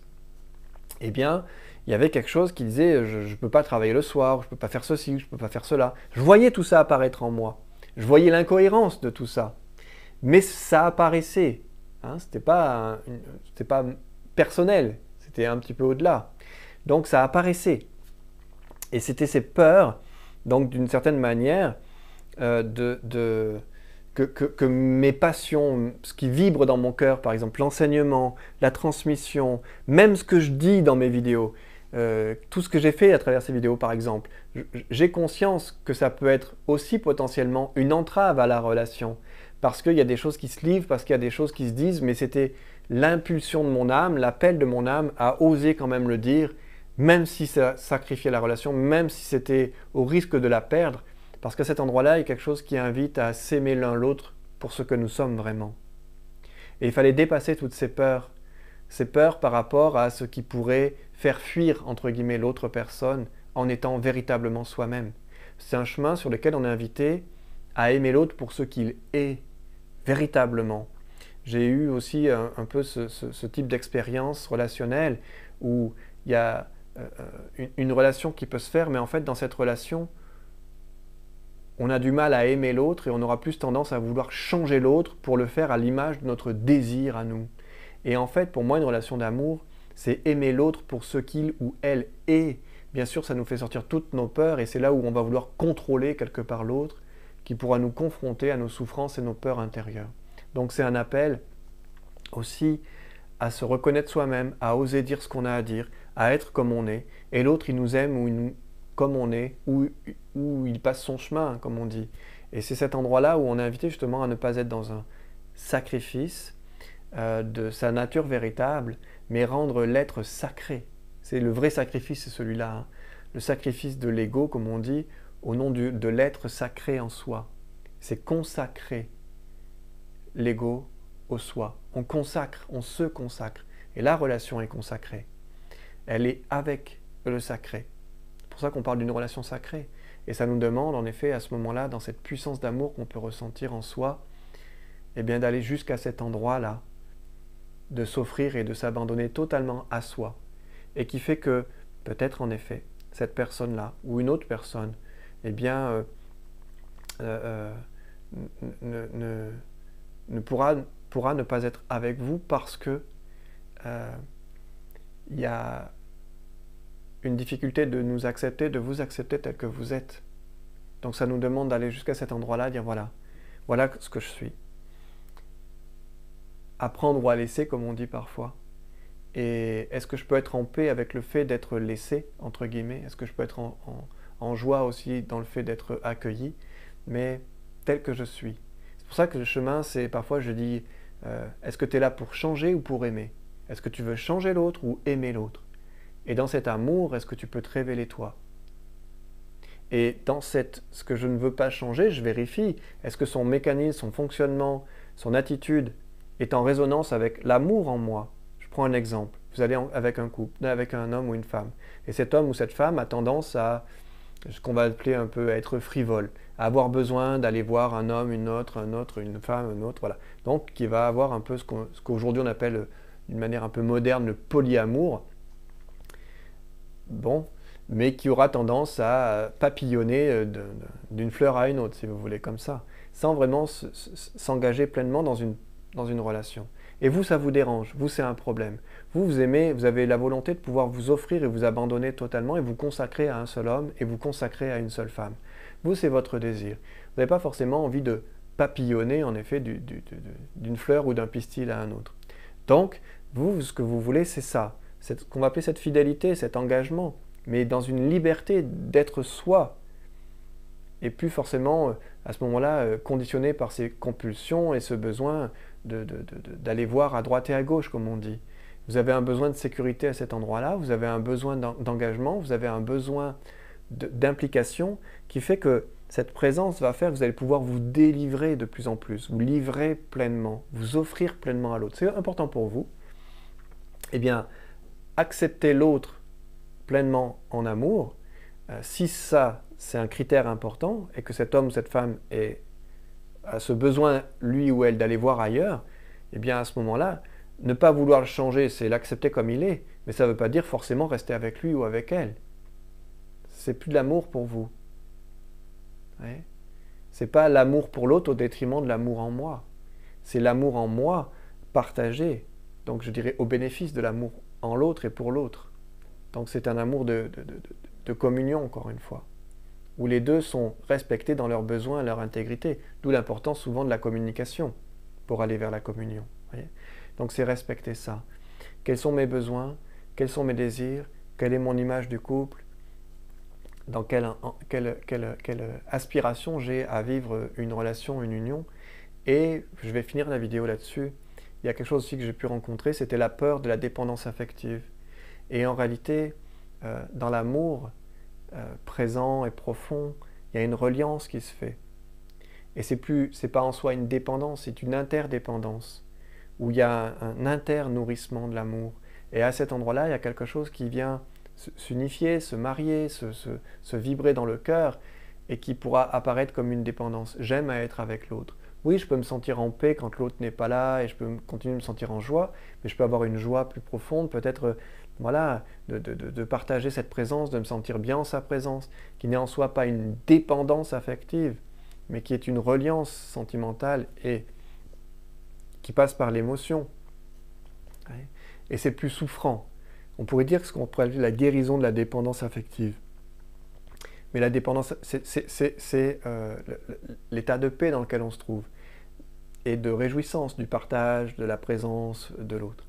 Eh bien, il y avait quelque chose qui disait euh, je ne peux pas travailler le soir, je ne peux pas faire ceci, je ne peux pas faire cela. Je voyais tout ça apparaître en moi. Je voyais l'incohérence de tout ça. Mais ça apparaissait. Hein, n'était pas, personnel, c'était un petit peu au-delà. Donc ça apparaissait. Et c'était ces peurs, donc d'une certaine manière, euh, que, mes passions, ce qui vibre dans mon cœur, par exemple l'enseignement, la transmission, même ce que je dis dans mes vidéos, euh, tout ce que j'ai fait à travers ces vidéos par exemple, j'ai conscience que ça peut être aussi potentiellement une entrave à la relation, parce qu'il y a des choses qui se livrent, parce qu'il y a des choses qui se disent, mais c'était l'impulsion de mon âme, l'appel de mon âme à oser quand même le dire, même si ça sacrifiait la relation, même si c'était au risque de la perdre, parce que cet endroit-là, est quelque chose qui invite à s'aimer l'un l'autre pour ce que nous sommes vraiment. Et il fallait dépasser toutes ces peurs ces peurs par rapport à ce qui pourrait faire fuir, entre guillemets, l'autre personne en étant véritablement soi-même. C'est un chemin sur lequel on est invité à aimer l'autre pour ce qu'il est, véritablement. J'ai eu aussi un, peu ce, type d'expérience relationnelle où il y a euh, une, relation qui peut se faire, mais en fait, dans cette relation, on a du mal à aimer l'autre et on aura plus tendance à vouloir changer l'autre pour le faire à l'image de notre désir à nous. Et en fait, pour moi, une relation d'amour, c'est aimer l'autre pour ce qu'il ou elle est. Bien sûr, ça nous fait sortir toutes nos peurs et c'est là où on va vouloir contrôler quelque part l'autre qui pourra nous confronter à nos souffrances et nos peurs intérieures. Donc c'est un appel aussi à se reconnaître soi-même, à oser dire ce qu'on a à dire, à être comme on est. Et l'autre, il nous aime ou comme on est, ou, ou il passe son chemin, comme on dit. Et c'est cet endroit-là où on est invité justement à ne pas être dans un sacrifice, euh, de sa nature véritable, mais rendre l'être sacré. C'est le vrai sacrifice, c'est celui-là. Hein. Le sacrifice de l'ego, comme on dit, au nom de l'être sacré en soi. C'est consacrer l'ego au soi. On consacre, on se consacre. Et la relation est consacrée. Elle est avec le sacré. C'est pour ça qu'on parle d'une relation sacrée. Et ça nous demande, en effet, à ce moment-là, dans cette puissance d'amour qu'on peut ressentir en soi, eh bien d'aller jusqu'à cet endroit-là, de s'offrir et de s'abandonner totalement à soi, et qui fait que peut-être en effet, cette personne-là ou une autre personne, eh bien, euh, euh, euh, ne, ne, ne pourra, ne pas être avec vous parce que il y a une difficulté de nous accepter, de vous accepter tel que vous êtes. Donc ça nous demande d'aller jusqu'à cet endroit-là, dire voilà, voilà ce que je suis. Apprendre prendre ou à laisser, comme on dit parfois. Et est-ce que je peux être en paix avec le fait d'être laissé, entre guillemets Est-ce que je peux être en, joie aussi dans le fait d'être accueilli, mais tel que je suis C'est pour ça que le chemin, c'est parfois, je dis, euh, est-ce que tu es là pour changer ou pour aimer Est-ce que tu veux changer l'autre ou aimer l'autre Et dans cet amour, est-ce que tu peux te révéler toi Et dans cette, ce que je ne veux pas changer, je vérifie, est-ce que son mécanisme, son fonctionnement, son attitude, est en résonance avec l'amour en moi. Je prends un exemple. Vous allez avec un couple, avec un homme ou une femme. Et cet homme ou cette femme a tendance à ce qu'on va appeler un peu être frivole, à avoir besoin d'aller voir un homme, une autre, un autre, une femme, un autre, voilà. Donc qui va avoir un peu ce qu'aujourd'hui on, on appelle euh, d'une manière un peu moderne le polyamour. Bon, mais qui aura tendance à papillonner euh, d'une fleur à une autre, si vous voulez, comme ça, sans vraiment s'engager pleinement dans une dans une relation. Et vous, ça vous dérange, vous, c'est un problème. Vous, vous aimez, vous avez la volonté de pouvoir vous offrir et vous abandonner totalement et vous consacrer à un seul homme et vous consacrer à une seule femme. Vous, c'est votre désir. Vous n'avez pas forcément envie de papillonner, en effet, d'une fleur ou d'un pistil à un autre. Donc, vous, ce que vous voulez, c'est ça. ce qu'on va appeler cette fidélité, cet engagement, mais dans une liberté d'être soi, et plus forcément euh, à ce moment-là euh, conditionné par ses compulsions et ce besoin d'aller voir à droite et à gauche, comme on dit. Vous avez un besoin de sécurité à cet endroit-là, vous avez un besoin d'engagement, vous avez un besoin d'implication qui fait que cette présence va faire que vous allez pouvoir vous délivrer de plus en plus, vous livrer pleinement, vous offrir pleinement à l'autre. C'est important pour vous. Eh bien, accepter l'autre pleinement en amour, euh, si ça c'est un critère important et que cet homme ou cette femme est à ce besoin, lui ou elle, d'aller voir ailleurs, eh bien à ce moment-là, ne pas vouloir le changer, c'est l'accepter comme il est, mais ça ne veut pas dire forcément rester avec lui ou avec elle. C'est plus de l'amour pour vous. Ouais. C'est pas l'amour pour l'autre au détriment de l'amour en moi. C'est l'amour en moi partagé. Donc je dirais au bénéfice de l'amour en l'autre et pour l'autre. Donc c'est un amour de communion, encore une fois où les deux sont respectés dans leurs besoins et leur intégrité, d'où l'importance souvent de la communication pour aller vers la communion. Donc c'est respecter ça. Quels sont mes besoins Quels sont mes désirs Quelle est mon image du couple Dans quelle, aspiration j'ai à vivre une relation, une union Et je vais finir la vidéo là-dessus. Il y a quelque chose aussi que j'ai pu rencontrer, c'était la peur de la dépendance affective. Et en réalité, euh, dans l'amour, euh, présent et profond. Il y a une reliance qui se fait. Et c'est plus, c'est pas en soi une dépendance, c'est une interdépendance où il y a un inter internourrissement de l'amour. Et à cet endroit-là, il y a quelque chose qui vient s'unifier, se marier, se, vibrer dans le cœur et qui pourra apparaître comme une dépendance. J'aime à être avec l'autre. Oui, je peux me sentir en paix quand l'autre n'est pas là et je peux continuer de me sentir en joie, mais je peux avoir une joie plus profonde, peut-être voilà, de, partager cette présence, de me sentir bien en sa présence, qui n'est en soi pas une dépendance affective, mais qui est une reliance sentimentale et qui passe par l'émotion. Et c'est plus souffrant. On pourrait dire que ce qu'on pourrait appeler la guérison de la dépendance affective. Mais la dépendance, c'est euh, l'état de paix dans lequel on se trouve, et de réjouissance, du partage, de la présence euh, de l'autre.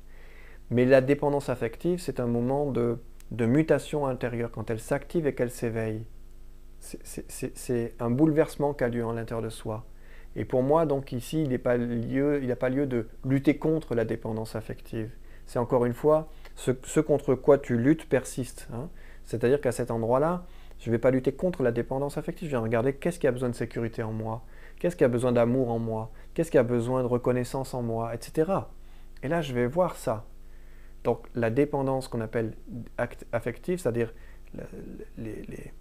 Mais la dépendance affective, c'est un moment de, mutation intérieure, quand elle s'active et qu'elle s'éveille. C'est un bouleversement qui a lieu en l'intérieur de soi. Et pour moi, donc ici, il n'y pas, pas, lieu de lutter contre la dépendance affective. C'est encore une fois, ce, contre quoi tu luttes persiste. Hein. C'est-à-dire qu'à cet endroit-là, je ne vais pas lutter contre la dépendance affective, je viens regarder qu'est-ce qui a besoin de sécurité en moi, qu'est-ce qui a besoin d'amour en moi, qu'est-ce qui a besoin de reconnaissance en moi, etc. Et là, je vais voir ça. Donc la dépendance qu'on appelle affective, c'est-à-dire les,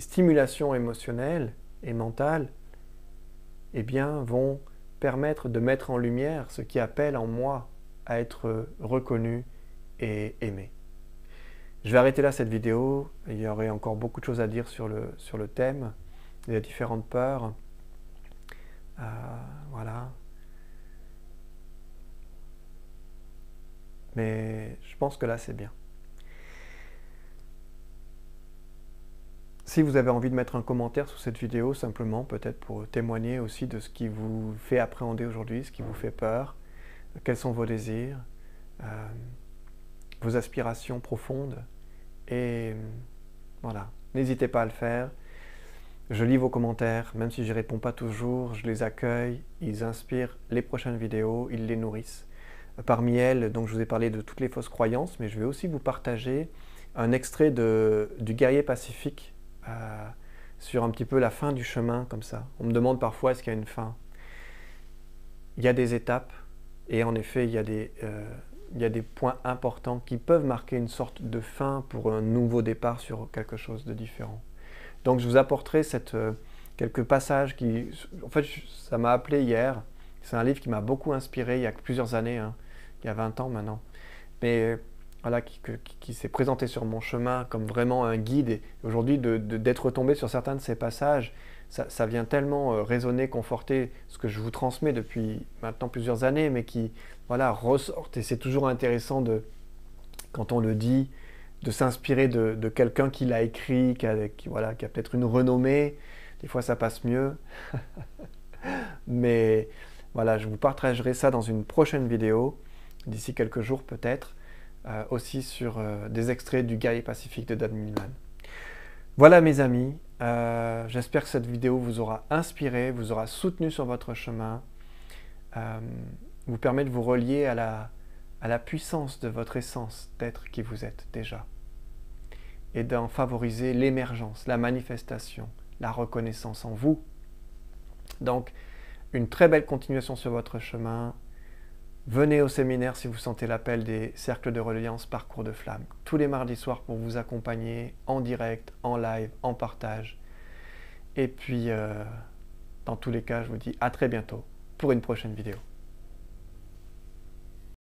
stimulations émotionnelles et mentales, eh bien, vont permettre de mettre en lumière ce qui appelle en moi à être reconnu et aimé. Je vais arrêter là cette vidéo. Il y aurait encore beaucoup de choses à dire sur le, sur le thème, des différentes peurs. Euh, voilà. Mais je pense que là, c'est bien. Si vous avez envie de mettre un commentaire sous cette vidéo, simplement peut-être pour témoigner aussi de ce qui vous fait appréhender aujourd'hui, ce qui vous fait peur, quels sont vos désirs, euh, vos aspirations profondes. Et voilà, n'hésitez pas à le faire. Je lis vos commentaires, même si je réponds pas toujours, je les accueille, ils inspirent les prochaines vidéos, ils les nourrissent. Parmi elles, donc je vous ai parlé de toutes les fausses croyances, mais je vais aussi vous partager un extrait du guerrier pacifique euh, sur un petit peu la fin du chemin, comme ça. On me demande parfois est-ce qu'il y a une fin. Il y a des étapes, et en effet, il y a des, euh, il y des points importants qui peuvent marquer une sorte de fin pour un nouveau départ sur quelque chose de différent. Donc je vous apporterai cette, euh, quelques passages qui... En fait, ça m'a appelé hier. C'est un livre qui m'a beaucoup inspiré il y a plusieurs années. Hein il y a 20 ans maintenant. Mais euh, voilà, qui, s'est présenté sur mon chemin comme vraiment un guide. Et aujourd'hui, d'être tombé sur certains de ces passages, ça, vient tellement euh, résonner, conforter ce que je vous transmets depuis maintenant plusieurs années, mais qui voilà, Et c'est toujours intéressant, de, quand on le dit, de s'inspirer de, quelqu'un qui l'a écrit, qui a, qui a peut-être une renommée. Des fois, ça passe mieux. mais voilà, je vous partagerai ça dans une prochaine vidéo d'ici quelques jours peut-être, euh, aussi sur euh, des extraits du Guy Pacifique de Dan Millman. Voilà mes amis, euh, j'espère que cette vidéo vous aura inspiré, vous aura soutenu sur votre chemin, vous permet de vous relier à la puissance de votre essence d'être qui vous êtes déjà et d'en favoriser l'émergence, la manifestation, la reconnaissance en vous. Donc, une très belle continuation sur votre chemin. Venez au séminaire si vous sentez l'appel des cercles de reliance Parcours de Flamme, tous les mardis soirs pour vous accompagner en direct, en live, en partage. Et puis, euh, dans tous les cas, je vous dis à très bientôt pour une prochaine vidéo.